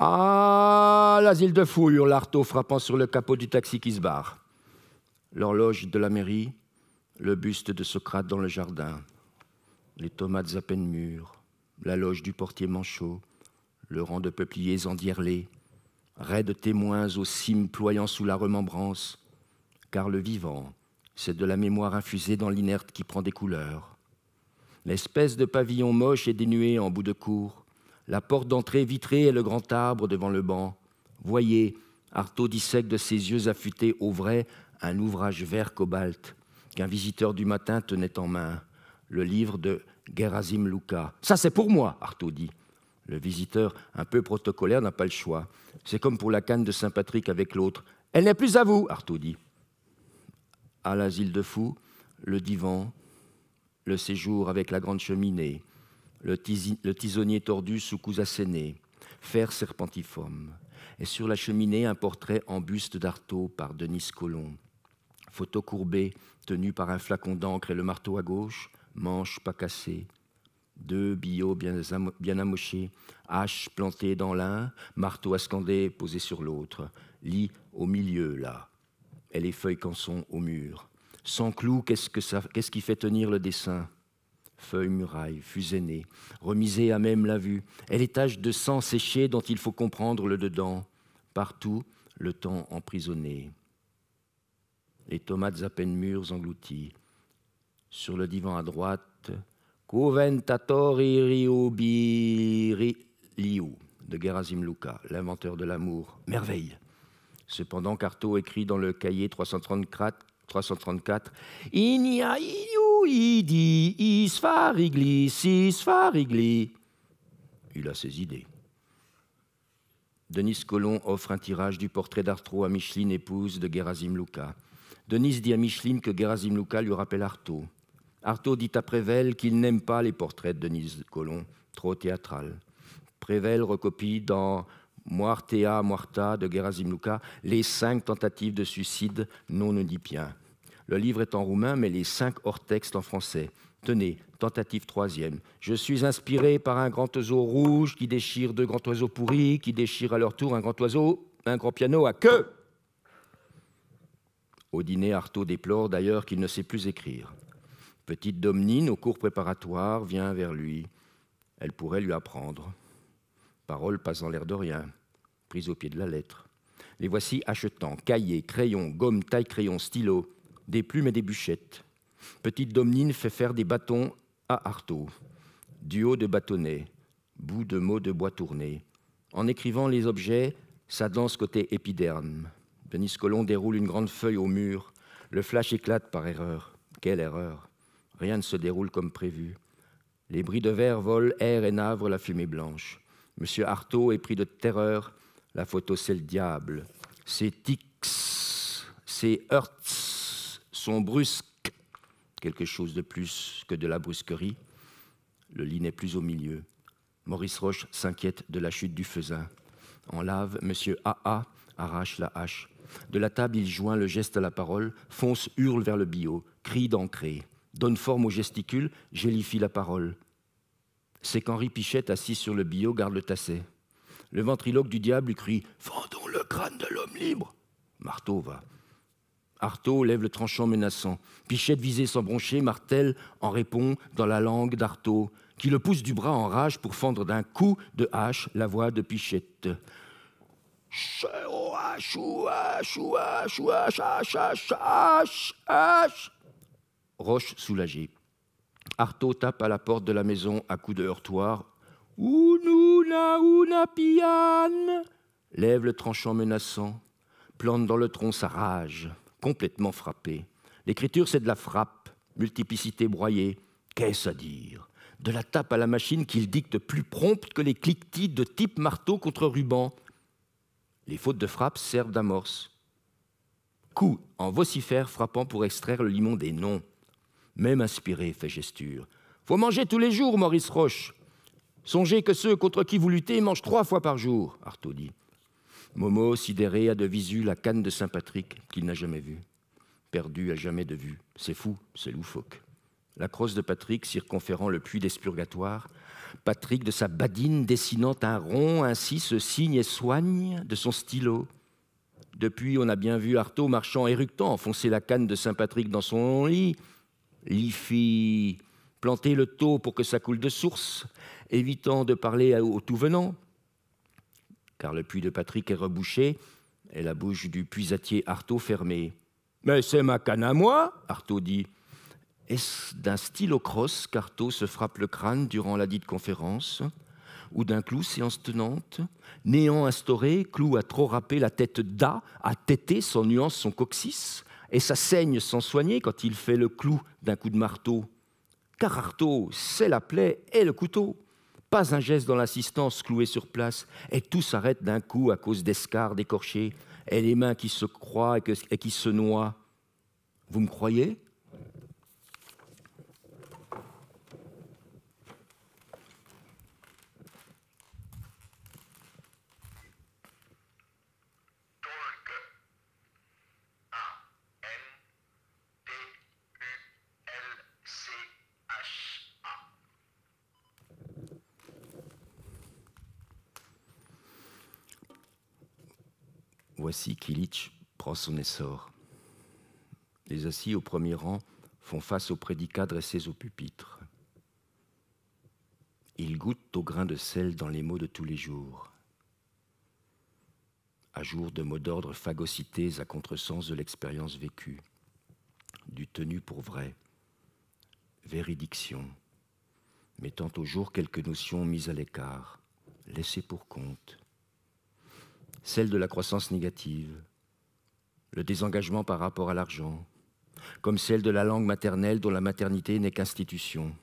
Ah, l'asile de fouille, hurle Artaud frappant sur le capot du taxi qui se barre l'horloge de la mairie, le buste de Socrate dans le jardin, les tomates à peine mûres, la loge du portier Manchot, le rang de peupliers endierlés, raides témoins aux cimes ployant sous la remembrance, car le vivant, c'est de la mémoire infusée dans l'inerte qui prend des couleurs. L'espèce de pavillon moche et dénué en bout de cour, la porte d'entrée vitrée et le grand arbre devant le banc. Voyez, Artaud dissèque de ses yeux affûtés au vrai un ouvrage vert cobalt qu'un visiteur du matin tenait en main, le livre de Gerasim Luca. Ça, c'est pour moi, Artaud dit. Le visiteur, un peu protocolaire, n'a pas le choix. C'est comme pour la canne de Saint-Patrick avec l'autre. Elle n'est plus à vous, Artaud dit. À l'asile de fous, le divan, le séjour avec la grande cheminée, le, tisonnier tordu sous asséné, fer serpentiforme, et sur la cheminée un portrait en buste d'Artaud par Denis Colomb photo courbée tenue par un flacon d'encre et le marteau à gauche, manche pas cassée. Deux billots bien, amochés, hache plantée dans l'un, marteau à posé sur l'autre, lit au milieu là, et les feuilles canson au mur. Sans clou, qu'est-ce, qui fait tenir le dessin Feuilles, murailles, fusainées, remisées à même la vue, et les taches de sang séché dont il faut comprendre le dedans. Partout, le temps emprisonné les tomates à peine mûres englouties. Sur le divan à droite, Coventatori Riubi Liu de Gerasim Luca, l'inventeur de l'amour. Merveille. Cependant, Carto écrit dans le cahier 334, 334 iu idi isfarigli Il a ses idées. Denis Colomb offre un tirage du portrait d'Artro à Micheline, épouse de Gerasim Luca. Denise dit à Micheline que Gerasim Luca lui rappelle Artaud. Artaud dit à Prével qu'il n'aime pas les portraits de Denise Colomb, trop théâtral. Prével recopie dans Muartea Muarta » de Gerasim Luca les cinq tentatives de suicide non bien Le livre est en roumain, mais les cinq hors texte en français. Tenez, tentative troisième. Je suis inspiré par un grand oiseau rouge qui déchire deux grands oiseaux pourris, qui déchire à leur tour un grand oiseau, un grand piano à queue. Au dîner, Artaud déplore d'ailleurs qu'il ne sait plus écrire. Petite Domnine, au cours préparatoire, vient vers lui. Elle pourrait lui apprendre. Parole passant l'air de rien, prise au pied de la lettre. Les voici achetant cahiers, crayons, gomme, taille, crayon, stylo, des plumes et des bûchettes. Petite Domnine fait faire des bâtons à Artaud. Duo de bâtonnets, bout de mots de bois tourné. En écrivant les objets, ça danse côté épiderme. Denis Colomb déroule une grande feuille au mur. Le flash éclate par erreur. Quelle erreur Rien ne se déroule comme prévu. Les bris de verre volent, air et navre la fumée blanche. Monsieur Artaud est pris de terreur. La photo, c'est le diable. Ses tics, ses heurts sont brusques. Quelque chose de plus que de la brusquerie. Le lit n'est plus au milieu. Maurice Roche s'inquiète de la chute du faisin. En lave, Monsieur AA arrache la hache. De la table, il joint le geste à la parole, fonce, hurle vers le bio, crie d'ancrer, donne forme au gesticule, gélifie la parole. C'est qu'Henri Pichette, assis sur le bio, garde le tasset. Le ventriloque du diable lui crie Fendons le crâne de l'homme libre Marteau va. Artaud lève le tranchant menaçant. Pichette visée sans broncher, Martel en répond dans la langue d'Artaud, qui le pousse du bras en rage pour fendre d'un coup de hache la voix de Pichette. Roche soulagé. Artaud tape à la porte de la maison à coups de heurtoir. na ouna pian Lève le tranchant menaçant, plante dans le tronc sa rage, complètement frappée. L'écriture, c'est de la frappe, multiplicité broyée. Qu'est-ce à dire De la tape à la machine qu'il dicte plus prompte que les cliquetis de type marteau contre ruban. Les fautes de frappe servent d'amorce. Coup en vocifère frappant pour extraire le limon des noms. Même inspiré fait gesture. Faut manger tous les jours, Maurice Roche. Songez que ceux contre qui vous luttez mangent trois fois par jour, Artaud dit. Momo, sidéré, a de visu la canne de Saint-Patrick qu'il n'a jamais vue. Perdu à jamais de vue. C'est fou, c'est loufoque. La crosse de Patrick circonférant le puits d'espurgatoire Patrick de sa badine dessinant un rond, ainsi se signe et soigne de son stylo. Depuis, on a bien vu Artaud marchant éructant enfoncer la canne de Saint-Patrick dans son lit. l'ifi, planter le taux pour que ça coule de source, évitant de parler au tout venant, car le puits de Patrick est rebouché et la bouche du puisatier Artaud fermée. Mais c'est ma canne à moi, Artaud dit. Est-ce d'un stylo cross qu'Artaud se frappe le crâne durant la dite conférence ou d'un clou séance tenante Néant instauré, clou a trop râpé la tête d'A, a têté sans nuance son coccyx, et ça saigne sans soigner quand il fait le clou d'un coup de marteau. Car Artaud, c'est la plaie et le couteau. Pas un geste dans l'assistance cloué sur place, et tout s'arrête d'un coup à cause d'escarres décorchées, et les mains qui se croient et qui se noient. Vous me croyez Voici qu'Illich prend son essor. Les assis au premier rang font face aux prédicats dressés au pupitre. Ils goûtent au grain de sel dans les mots de tous les jours. À jour de mots d'ordre phagocytés à contresens de l'expérience vécue, du tenu pour vrai, véridiction, mettant au jour quelques notions mises à l'écart, laissées pour compte, celle de la croissance négative, le désengagement par rapport à l'argent, comme celle de la langue maternelle dont la maternité n'est qu'institution,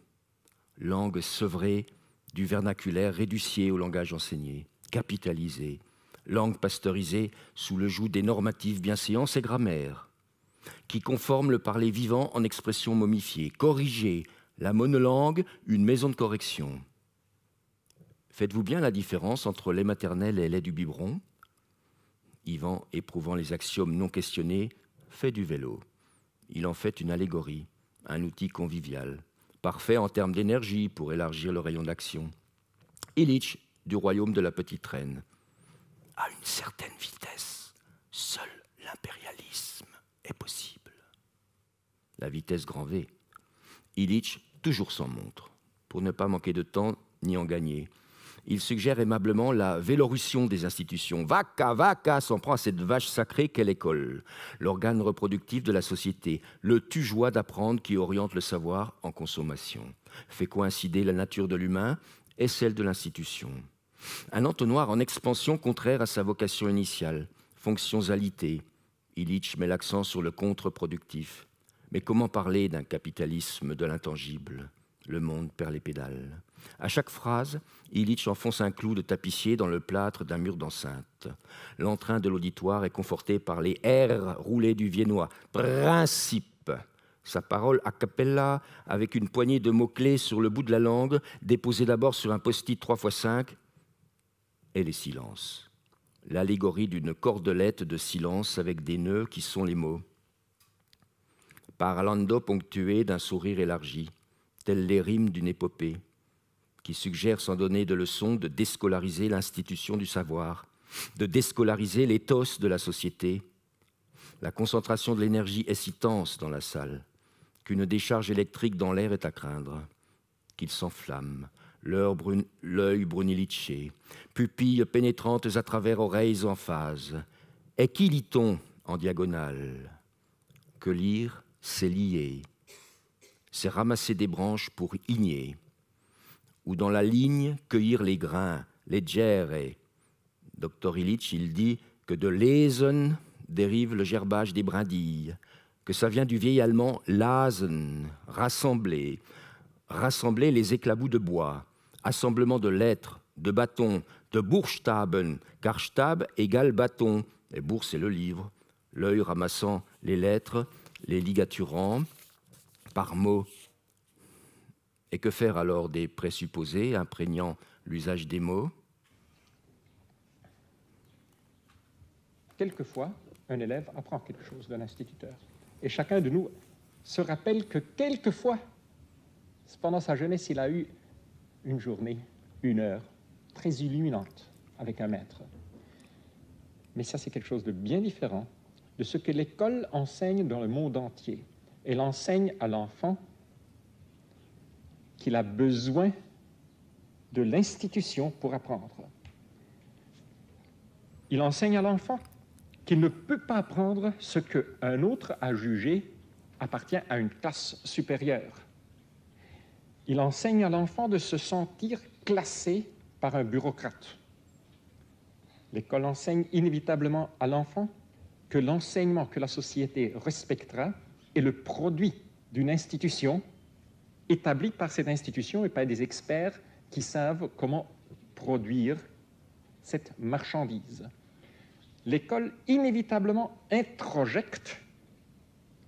langue sevrée du vernaculaire réducié au langage enseigné, capitalisée, langue pasteurisée sous le joug des normatives bienséances et grammaires qui conforment le parler vivant en expression momifiée. corrigée, la monolangue, une maison de correction. Faites-vous bien la différence entre lait maternel et lait du biberon Ivan éprouvant les axiomes non questionnés, fait du vélo. Il en fait une allégorie, un outil convivial, parfait en termes d'énergie pour élargir le rayon d'action. Illich, du royaume de la petite reine. À une certaine vitesse, seul l'impérialisme est possible. La vitesse grand V. Illich, toujours sans montre, pour ne pas manquer de temps ni en gagner il suggère aimablement la vélorution des institutions. Vaca, vaca, s'en prend à cette vache sacrée qu'est l'école, l'organe reproductif de la société, le tujoie d'apprendre qui oriente le savoir en consommation, fait coïncider la nature de l'humain et celle de l'institution. Un entonnoir en expansion contraire à sa vocation initiale, fonctions alitées. Illich met l'accent sur le contre-productif. Mais comment parler d'un capitalisme de l'intangible Le monde perd les pédales. À chaque phrase, Illich enfonce un clou de tapissier dans le plâtre d'un mur d'enceinte. L'entrain de l'auditoire est conforté par les R roulés du viennois. Principe Sa parole a cappella, avec une poignée de mots-clés sur le bout de la langue, déposée d'abord sur un post-it 3 x 5, et les silences. L'allégorie d'une cordelette de silence avec des nœuds qui sont les mots. Parlando ponctué d'un sourire élargi, telles les rimes d'une épopée qui suggère sans donner de leçons de déscolariser l'institution du savoir, de déscolariser l'éthos de la société. La concentration de l'énergie est si tense dans la salle qu'une décharge électrique dans l'air est à craindre, qu'il s'enflamme, l'œil brunilitché, pupilles pénétrantes à travers oreilles en phase. Et qui lit-on en diagonale Que lire, c'est lier, c'est ramasser des branches pour igner ou dans la ligne cueillir les grains, les gerres. Docteur Illich, il dit que de lesen dérive le gerbage des brindilles, que ça vient du vieil allemand lasen, rassembler, rassembler les éclabous de bois, assemblement de lettres, de bâtons, de burschtaben, car Stab égale bâton, et Bourg c'est le livre, l'œil ramassant les lettres, les ligaturant par mots et que faire alors des présupposés imprégnant l'usage des mots Quelquefois, un élève apprend quelque chose d'un instituteur. Et chacun de nous se rappelle que quelquefois, pendant sa jeunesse, il a eu une journée, une heure, très illuminante avec un maître. Mais ça, c'est quelque chose de bien différent de ce que l'école enseigne dans le monde entier. Elle enseigne à l'enfant qu'il a besoin de l'institution pour apprendre. Il enseigne à l'enfant qu'il ne peut pas apprendre ce qu'un autre a jugé appartient à une classe supérieure. Il enseigne à l'enfant de se sentir classé par un bureaucrate. L'école enseigne inévitablement à l'enfant que l'enseignement que la société respectera est le produit d'une institution établie par cette institution et par des experts qui savent comment produire cette marchandise. L'école inévitablement introjecte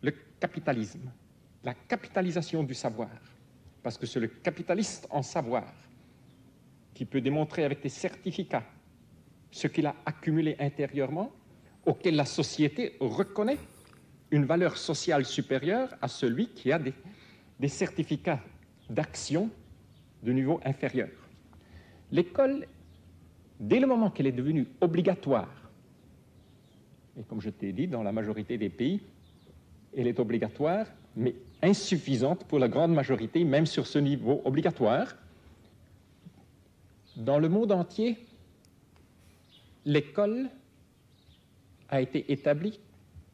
le capitalisme, la capitalisation du savoir, parce que c'est le capitaliste en savoir qui peut démontrer avec des certificats ce qu'il a accumulé intérieurement, auquel la société reconnaît une valeur sociale supérieure à celui qui a des, des certificats d'action de niveau inférieur. L'école, dès le moment qu'elle est devenue obligatoire, et comme je t'ai dit, dans la majorité des pays, elle est obligatoire, mais insuffisante pour la grande majorité, même sur ce niveau obligatoire. Dans le monde entier, l'école a été établie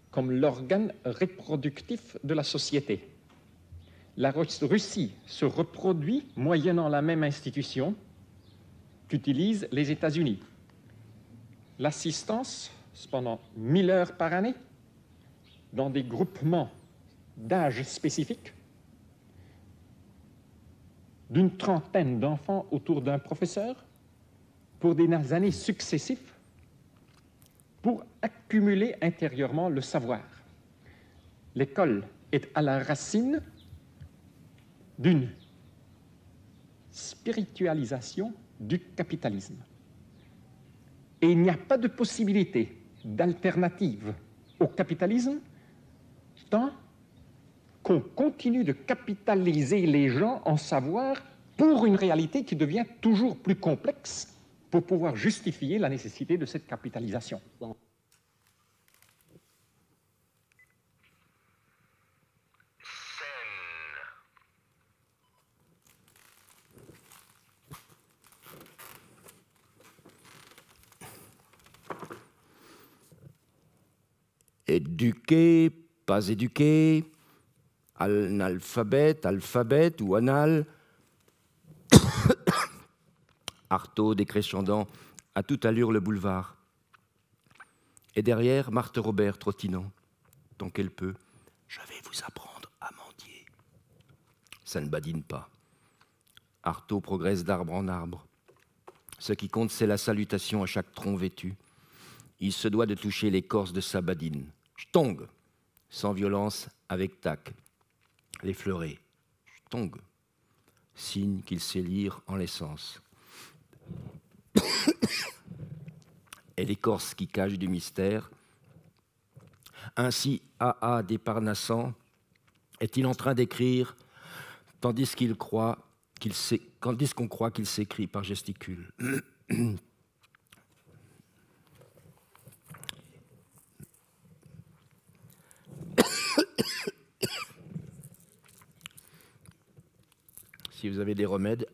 comme l'organe reproductif de la société la Russie se reproduit moyennant la même institution qu'utilisent les États-Unis. L'assistance pendant 1000 heures par année dans des groupements d'âge spécifique, d'une trentaine d'enfants autour d'un professeur pour des années successives pour accumuler intérieurement le savoir. L'école est à la racine d'une spiritualisation du capitalisme. Et il n'y a pas de possibilité d'alternative au capitalisme tant qu'on continue de capitaliser les gens en savoir pour une réalité qui devient toujours plus complexe pour pouvoir justifier la nécessité de cette capitalisation. éduqué, pas éduqué, analphabète, alphabète ou anal, Artaud décrescendant à toute allure le boulevard. Et derrière, Marthe Robert trottinant, tant qu'elle peut. Je vais vous apprendre à mendier. Ça ne badine pas. Artaud progresse d'arbre en arbre. Ce qui compte, c'est la salutation à chaque tronc vêtu. Il se doit de toucher l'écorce de sa badine tong sans violence, avec tac, l'effleuré. tong signe qu'il sait lire en l'essence. Et l'écorce qui cache du mystère. Ainsi, A.A. Déparnassant est-il en train d'écrire tandis qu'il croit qu'il qu'on croit qu'il s'écrit par gesticule si vous avez des remèdes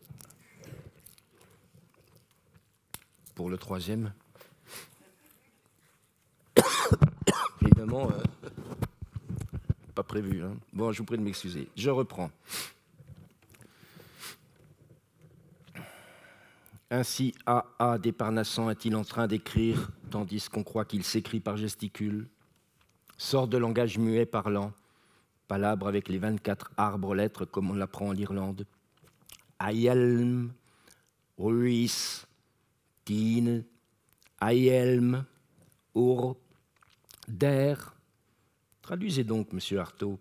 pour le troisième. Évidemment, euh, pas prévu. Hein. Bon, je vous prie de m'excuser. Je reprends. Ainsi, A.A. Desparnassant est-il en train d'écrire, tandis qu'on croit qu'il s'écrit par gesticule sort de langage muet parlant, palabre avec les 24 arbres lettres comme on l'apprend en Irlande. Ayelm, Ruis, Tin, Ayelm, Ur, Der. Traduisez donc, monsieur Artaud.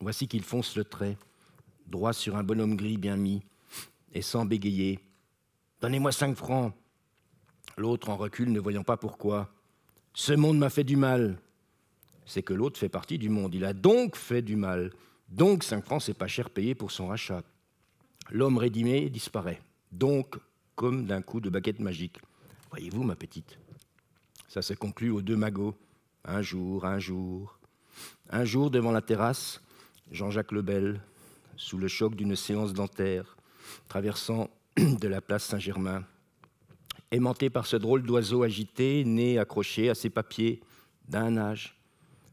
Voici qu'il fonce le trait, droit sur un bonhomme gris bien mis, et sans bégayer. Donnez-moi cinq francs. L'autre en recule, ne voyant pas pourquoi. Ce monde m'a fait du mal. C'est que l'autre fait partie du monde. Il a donc fait du mal. Donc 5 francs, c'est pas cher payé pour son rachat. L'homme rédimé disparaît. Donc, comme d'un coup de baguette magique. Voyez-vous, ma petite Ça se conclut aux deux magots. Un jour, un jour. Un jour, devant la terrasse, Jean-Jacques Lebel, sous le choc d'une séance dentaire, traversant de la place Saint-Germain aimanté par ce drôle d'oiseau agité, né accroché à ses papiers d'un âge,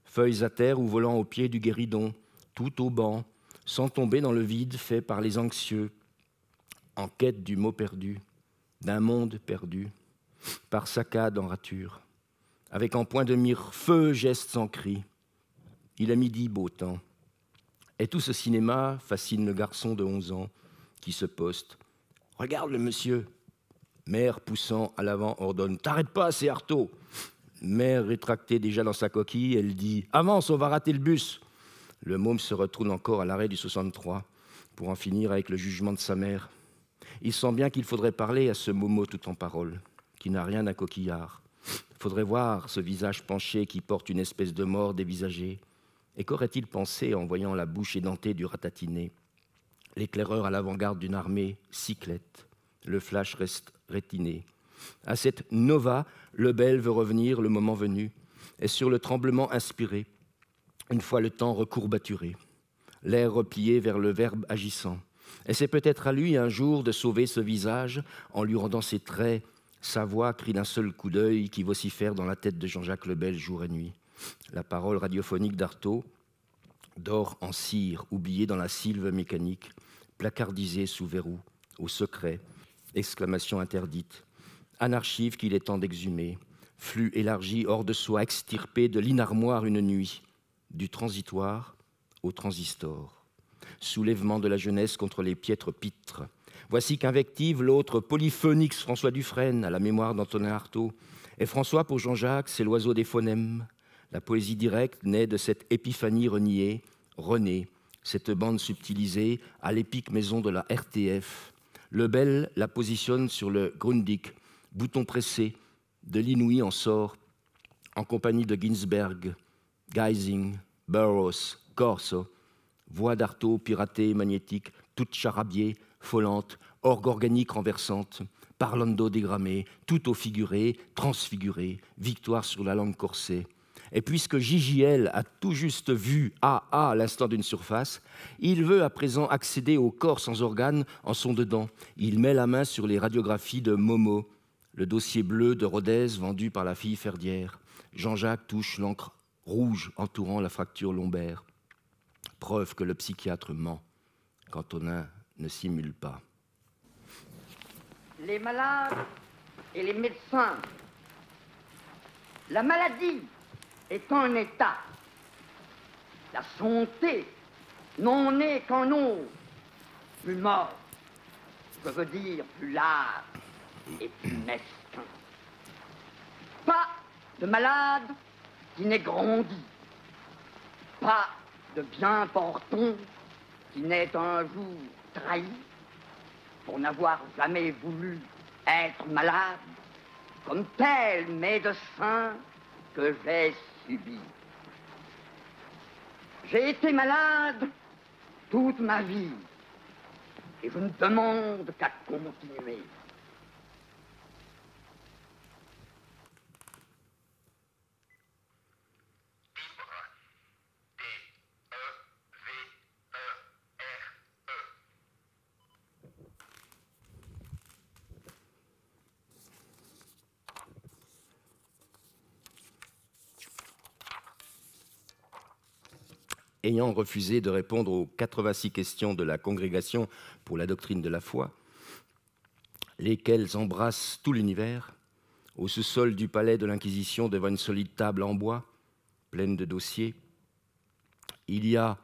feuilles à terre ou volant au pied du guéridon, tout au banc, sans tomber dans le vide fait par les anxieux, en quête du mot perdu, d'un monde perdu, par saccades en rature, avec en point de mire feu, gestes sans cri. Il a midi, beau temps. Et tout ce cinéma fascine le garçon de 11 ans qui se poste. Regarde le monsieur, Mère, poussant à l'avant, ordonne T'arrête pas, c'est Artaud Mère, rétractée déjà dans sa coquille, elle dit Avance, on va rater le bus Le môme se retrouve encore à l'arrêt du 63 pour en finir avec le jugement de sa mère. Il sent bien qu'il faudrait parler à ce Momo tout en parole, qui n'a rien à coquillard. Faudrait voir ce visage penché qui porte une espèce de mort dévisagée. Et qu'aurait-il pensé en voyant la bouche édentée du ratatiné L'éclaireur à l'avant-garde d'une armée, cyclette le flash reste rétiné. À cette nova, Lebel veut revenir le moment venu, et sur le tremblement inspiré, une fois le temps recourbaturé, l'air replié vers le verbe agissant. Et c'est peut-être à lui un jour de sauver ce visage en lui rendant ses traits, sa voix crie d'un seul coup d'œil qui vocifère dans la tête de Jean-Jacques Lebel jour et nuit. La parole radiophonique d'Artaud dort en cire, oubliée dans la sylve mécanique, placardisée sous verrou, au secret, Exclamation interdite. Anarchive qu'il est temps d'exhumer. Flux élargi hors de soi, extirpé de l'inarmoire une nuit. Du transitoire au transistor. Soulèvement de la jeunesse contre les piètres pitres. Voici qu'invective l'autre polyphonix François Dufresne à la mémoire d'Antonin Artaud. Et François pour Jean-Jacques, c'est l'oiseau des phonèmes. La poésie directe naît de cette épiphanie reniée, renée, cette bande subtilisée à l'épique maison de la RTF, Lebel la positionne sur le Grundig, bouton pressé, de l'inouï en sort, en compagnie de Ginsberg, Geising, Burroughs, Corso, voix d'artaud piratée magnétique, toute charabiée, folante, orgue organique renversante, parlando dégrammé, tout au figuré, transfiguré, victoire sur la langue corsée. Et puisque JJL a tout juste vu AA à l'instant d'une surface, il veut à présent accéder au corps sans organes en son dedans. Il met la main sur les radiographies de Momo, le dossier bleu de Rodez vendu par la fille Ferdière. Jean-Jacques touche l'encre rouge entourant la fracture lombaire. Preuve que le psychiatre ment quand on ne simule pas. Les malades et les médecins, la maladie est un État. La santé n'en est qu'un autre, plus mort, je veux dire plus large et plus mesquin. Pas de malade qui n'ait grandi, pas de bien portant qui n'ait un jour trahi pour n'avoir jamais voulu être malade comme tel médecin que j'ai j'ai été malade toute ma vie et je ne demande qu'à continuer. ayant refusé de répondre aux 86 questions de la Congrégation pour la doctrine de la foi, lesquelles embrassent tout l'univers, au sous-sol du palais de l'Inquisition, devant une solide table en bois, pleine de dossiers, il y a,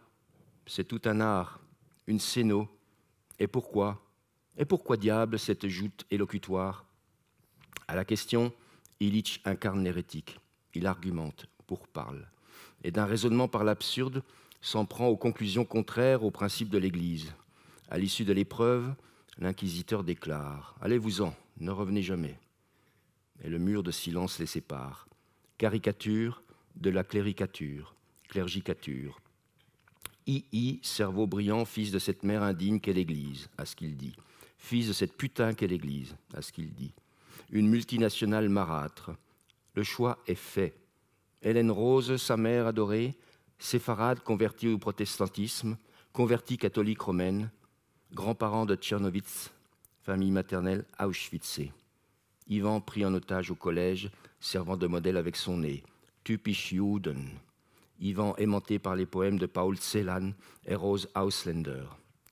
c'est tout un art, une scéno, et pourquoi Et pourquoi diable cette joute élocutoire À la question, Illich incarne l'hérétique. Il argumente, pour parle. Et d'un raisonnement par l'absurde, s'en prend aux conclusions contraires aux principes de l'Église. À l'issue de l'épreuve, l'inquisiteur déclare Allez-vous-en, ne revenez jamais. Et le mur de silence les sépare. Caricature de la cléricature, clergicature. II, cerveau brillant, fils de cette mère indigne qu'est l'Église, à ce qu'il dit. Fils de cette putain qu'est l'Église, à ce qu'il dit. Une multinationale marâtre. Le choix est fait. Hélène Rose, sa mère adorée, séfarade converti au protestantisme, converti catholique romaine, grand-parent de Tchernovitz, famille maternelle Auschwitzée. Ivan pris en otage au collège, servant de modèle avec son nez. Tupisch Juden. Ivan aimanté par les poèmes de Paul Celan et Rose Ausländer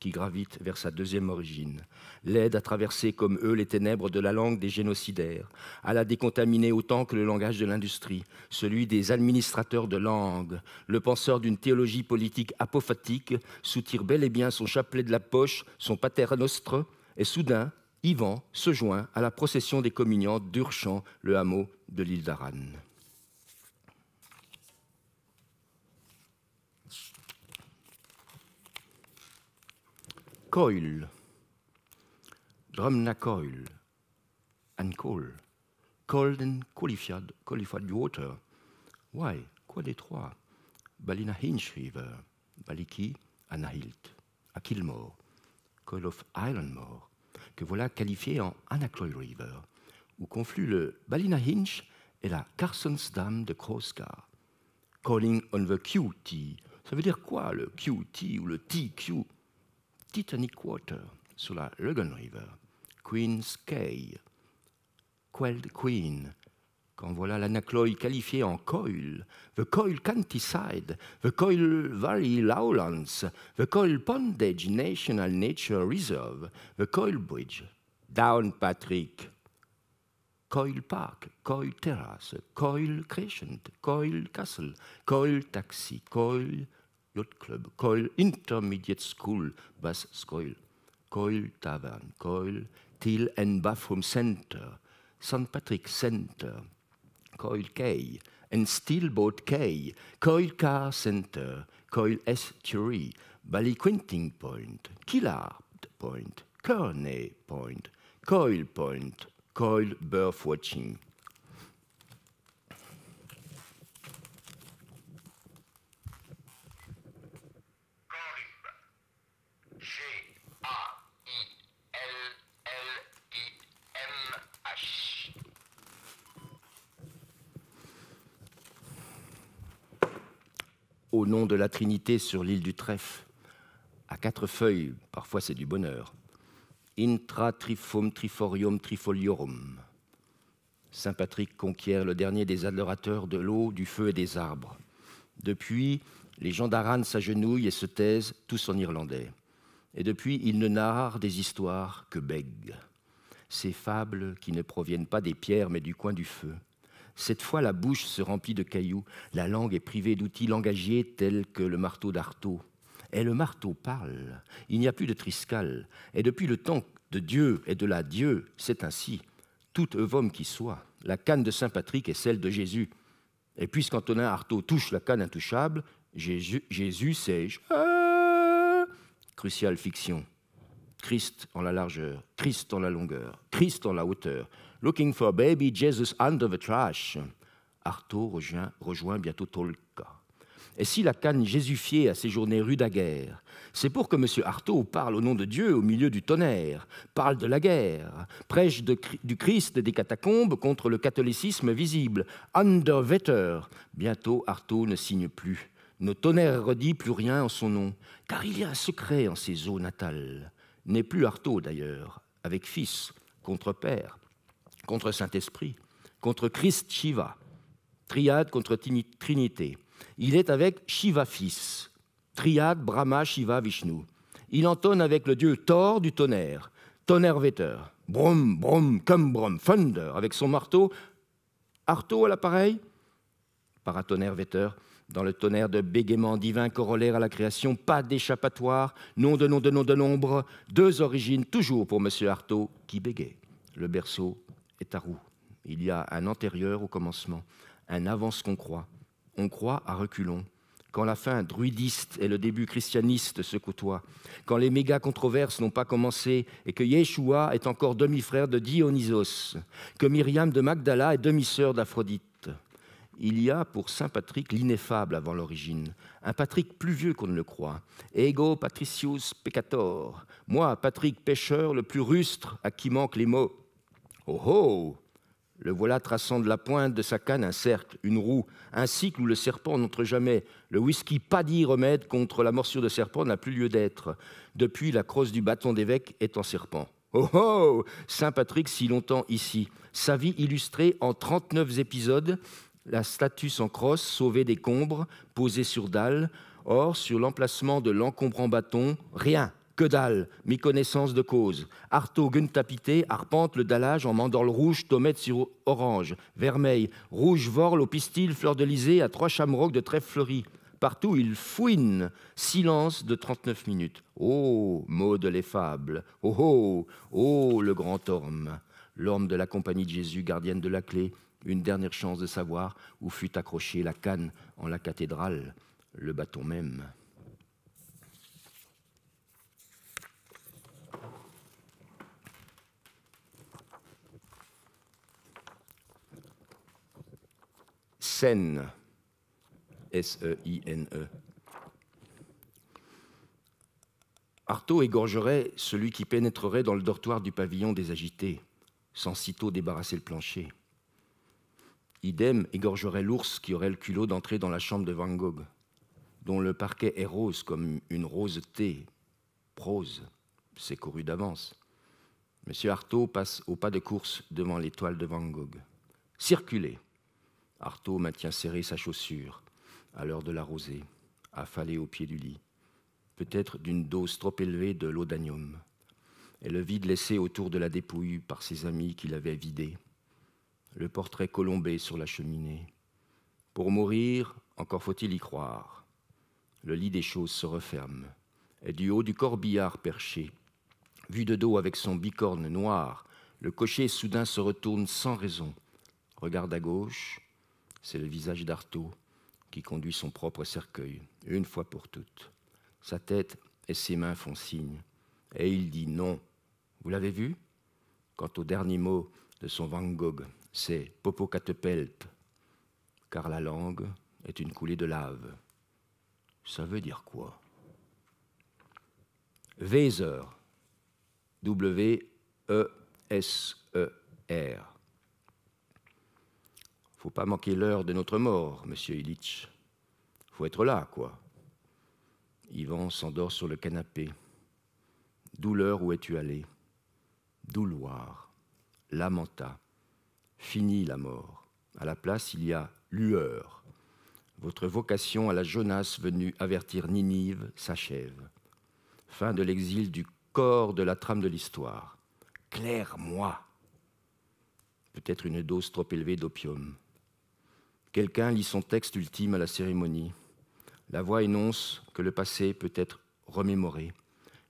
qui gravite vers sa deuxième origine, l'aide à traverser comme eux les ténèbres de la langue des génocidaires, à la décontaminer autant que le langage de l'industrie, celui des administrateurs de langue. Le penseur d'une théologie politique apophatique soutire bel et bien son chapelet de la poche, son paternostre, et soudain, Yvan se joint à la procession des communiants d'Urchamp, le hameau de l'île d'Aran. Coil, Drumna Coil, and Coal, Cold and Qualified, Water. Why? Quoi des trois? Balina Hinch River, Baliki, Anahilt, Akilmore, Coil of Islandmore, que voilà qualifié en Anacloy River, où confluent le Balina Hinch et la Carson's Dam de Kroska. Calling on the QT, ça veut dire quoi le QT ou le TQ Titanic Water sur la Logan River, Queen's Cay, Quelled Queen, quand voilà l'anacloï qualifié en coil, the coil Side, the coil valley lowlands, the coil pondage national nature reserve, the coil bridge, down Patrick, coil park, coil terrace, coil crescent, coil castle, coil taxi, coil Yacht Club, Coil Intermediate School, Bass Coil, Coil Tavern, Coil Till and Bathroom Center, St. Patrick Center, Coil K, and Steelboat K, Coil Car Center, Coil Estuary, Quinting Point, Killard Point, Kearney Point, Coil Point, Coil Birth Watching. au nom de la Trinité sur l'île du Trèfle. À quatre feuilles, parfois c'est du bonheur. Intra trifum triforium trifoliorum. Saint Patrick conquiert le dernier des adorateurs de l'eau, du feu et des arbres. Depuis, les gens d'Aran s'agenouillent et se taisent, tous en irlandais. Et depuis, ils ne narrent des histoires que bègues. Ces fables qui ne proviennent pas des pierres mais du coin du feu. Cette fois, la bouche se remplit de cailloux, la langue est privée d'outils langagiers tels que le marteau d'Artaud. Et le marteau parle, il n'y a plus de triscal. Et depuis le temps de Dieu et de la Dieu, c'est ainsi. Tout homme qui soit, la canne de Saint Patrick est celle de Jésus. Et puisqu'Antonin Artaud touche la canne intouchable, Jésus, Jésus sais-je ah, cruciale fiction. Christ en la largeur, Christ en la longueur, Christ en la hauteur. Looking for Baby Jesus Under the Trash. Artaud rejoint, bientôt Tolka. Et si la canne jésufiée a séjourné rue guerre, c'est pour que M. Artaud parle au nom de Dieu au milieu du tonnerre, parle de la guerre, prêche du Christ des catacombes contre le catholicisme visible, under vetter. Bientôt, Artaud ne signe plus, ne tonnerre redit plus rien en son nom, car il y a un secret en ses eaux natales. N'est plus Artaud d'ailleurs, avec fils, contre père, contre Saint-Esprit, contre Christ Shiva, triade contre Trinité. Il est avec Shiva Fils, triade Brahma, Shiva, Vishnu. Il entonne avec le dieu Thor du tonnerre, tonnerre brum brum, brum, comme brum, thunder, avec son marteau, arto à l'appareil, paratonnerre dans le tonnerre de bégaiement divin corollaire à la création, pas d'échappatoire, nom de nom de nom de nombre, deux origines toujours pour M. Artaud qui bégait, le berceau à Roue, Il y a un antérieur au commencement, un avance qu'on croit. On croit à reculons. Quand la fin druidiste et le début christianiste se côtoient, quand les méga controverses n'ont pas commencé et que Yeshua est encore demi-frère de Dionysos, que Myriam de Magdala est demi-sœur d'Aphrodite, il y a pour Saint Patrick l'ineffable avant l'origine, un Patrick plus vieux qu'on ne le croit. Ego patricius peccator, moi, Patrick pêcheur, le plus rustre, à qui manquent les mots. Oh oh Le voilà traçant de la pointe de sa canne un cercle, une roue, un cycle où le serpent n'entre jamais. Le whisky pas remède contre la morsure de serpent n'a plus lieu d'être. Depuis, la crosse du bâton d'évêque est en serpent. Oh oh Saint Patrick, si longtemps ici. Sa vie illustrée en 39 épisodes, la statue sans crosse, sauvée des combres, posée sur dalle. Or, sur l'emplacement de l'encombrant bâton, rien, que dalle, mi-connaissance de cause. Artaud Guntapité arpente le dallage en mandorle rouge, tomette sur orange, vermeil, rouge vorle au pistil, fleur de lysée à trois chamrocs de trèfle fleuri. Partout, il fouine. Silence de 39 minutes. Oh, mot de l'effable. Oh, oh, oh, le grand orme. L'orme de la compagnie de Jésus, gardienne de la clé. Une dernière chance de savoir où fut accrochée la canne en la cathédrale, le bâton même. S-E-I-N-E. Artaud égorgerait celui qui pénétrerait dans le dortoir du pavillon des agités, sans sitôt débarrasser le plancher. Idem égorgerait l'ours qui aurait le culot d'entrer dans la chambre de Van Gogh, dont le parquet est rose comme une rose thé. Prose, c'est couru d'avance. Monsieur Artaud passe au pas de course devant l'étoile de Van Gogh. Circulez. Artaud maintient serré sa chaussure, à l'heure de la rosée, affalée au pied du lit, peut-être d'une dose trop élevée de l'odanium, et le vide laissé autour de la dépouille par ses amis qui l'avaient vidé. le portrait colombé sur la cheminée. Pour mourir, encore faut-il y croire. Le lit des choses se referme, et du haut du corbillard perché, vu de dos avec son bicorne noir, le cocher soudain se retourne sans raison, regarde à gauche, c'est le visage d'Artaud qui conduit son propre cercueil, une fois pour toutes. Sa tête et ses mains font signe, et il dit non. Vous l'avez vu Quant au dernier mot de son Van Gogh, c'est Popocatepelt, car la langue est une coulée de lave. Ça veut dire quoi Weser, W-E-S-E-R faut pas manquer l'heure de notre mort, monsieur Illich. Faut être là, quoi. Yvan s'endort sur le canapé. Douleur, où es-tu allé Douloir, lamenta. Fini la mort. À la place, il y a lueur. Votre vocation à la Jonas venue avertir Ninive s'achève. Fin de l'exil du corps de la trame de l'histoire. Claire-moi Peut-être une dose trop élevée d'opium. Quelqu'un lit son texte ultime à la cérémonie. La voix énonce que le passé peut être remémoré,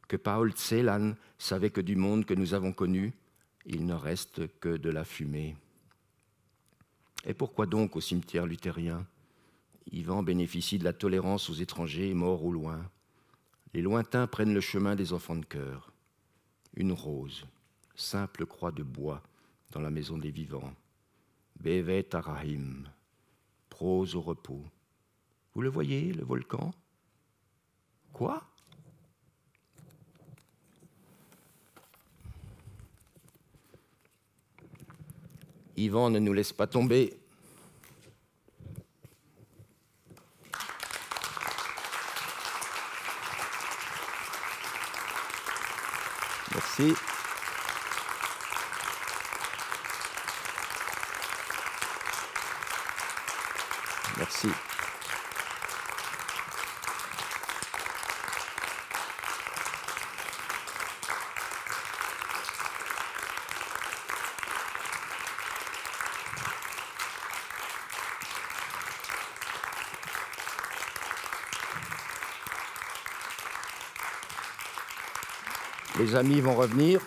que Paul Tselan savait que du monde que nous avons connu, il ne reste que de la fumée. Et pourquoi donc au cimetière luthérien Ivan bénéficie de la tolérance aux étrangers morts ou loin. Les lointains prennent le chemin des enfants de cœur. Une rose, simple croix de bois dans la maison des vivants. Bevet Arahim, prose au repos. Vous le voyez, le volcan Quoi Yvan ne nous laisse pas tomber. Merci. Les amis vont revenir.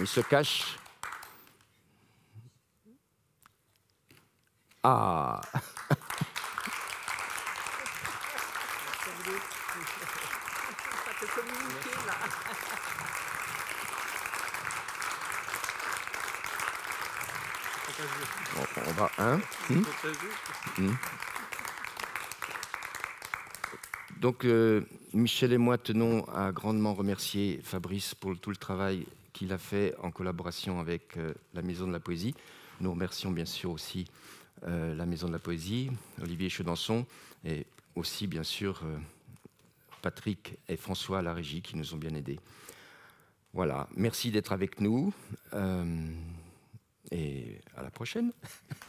Ils se cachent. Hmm. Donc euh, Michel et moi tenons à grandement remercier Fabrice pour tout le travail qu'il a fait en collaboration avec euh, la Maison de la Poésie. Nous remercions bien sûr aussi euh, la Maison de la Poésie, Olivier Chedanson, et aussi bien sûr Patrick et François à la régie qui nous ont bien aidés. Voilà, merci d'être avec nous et à la prochaine.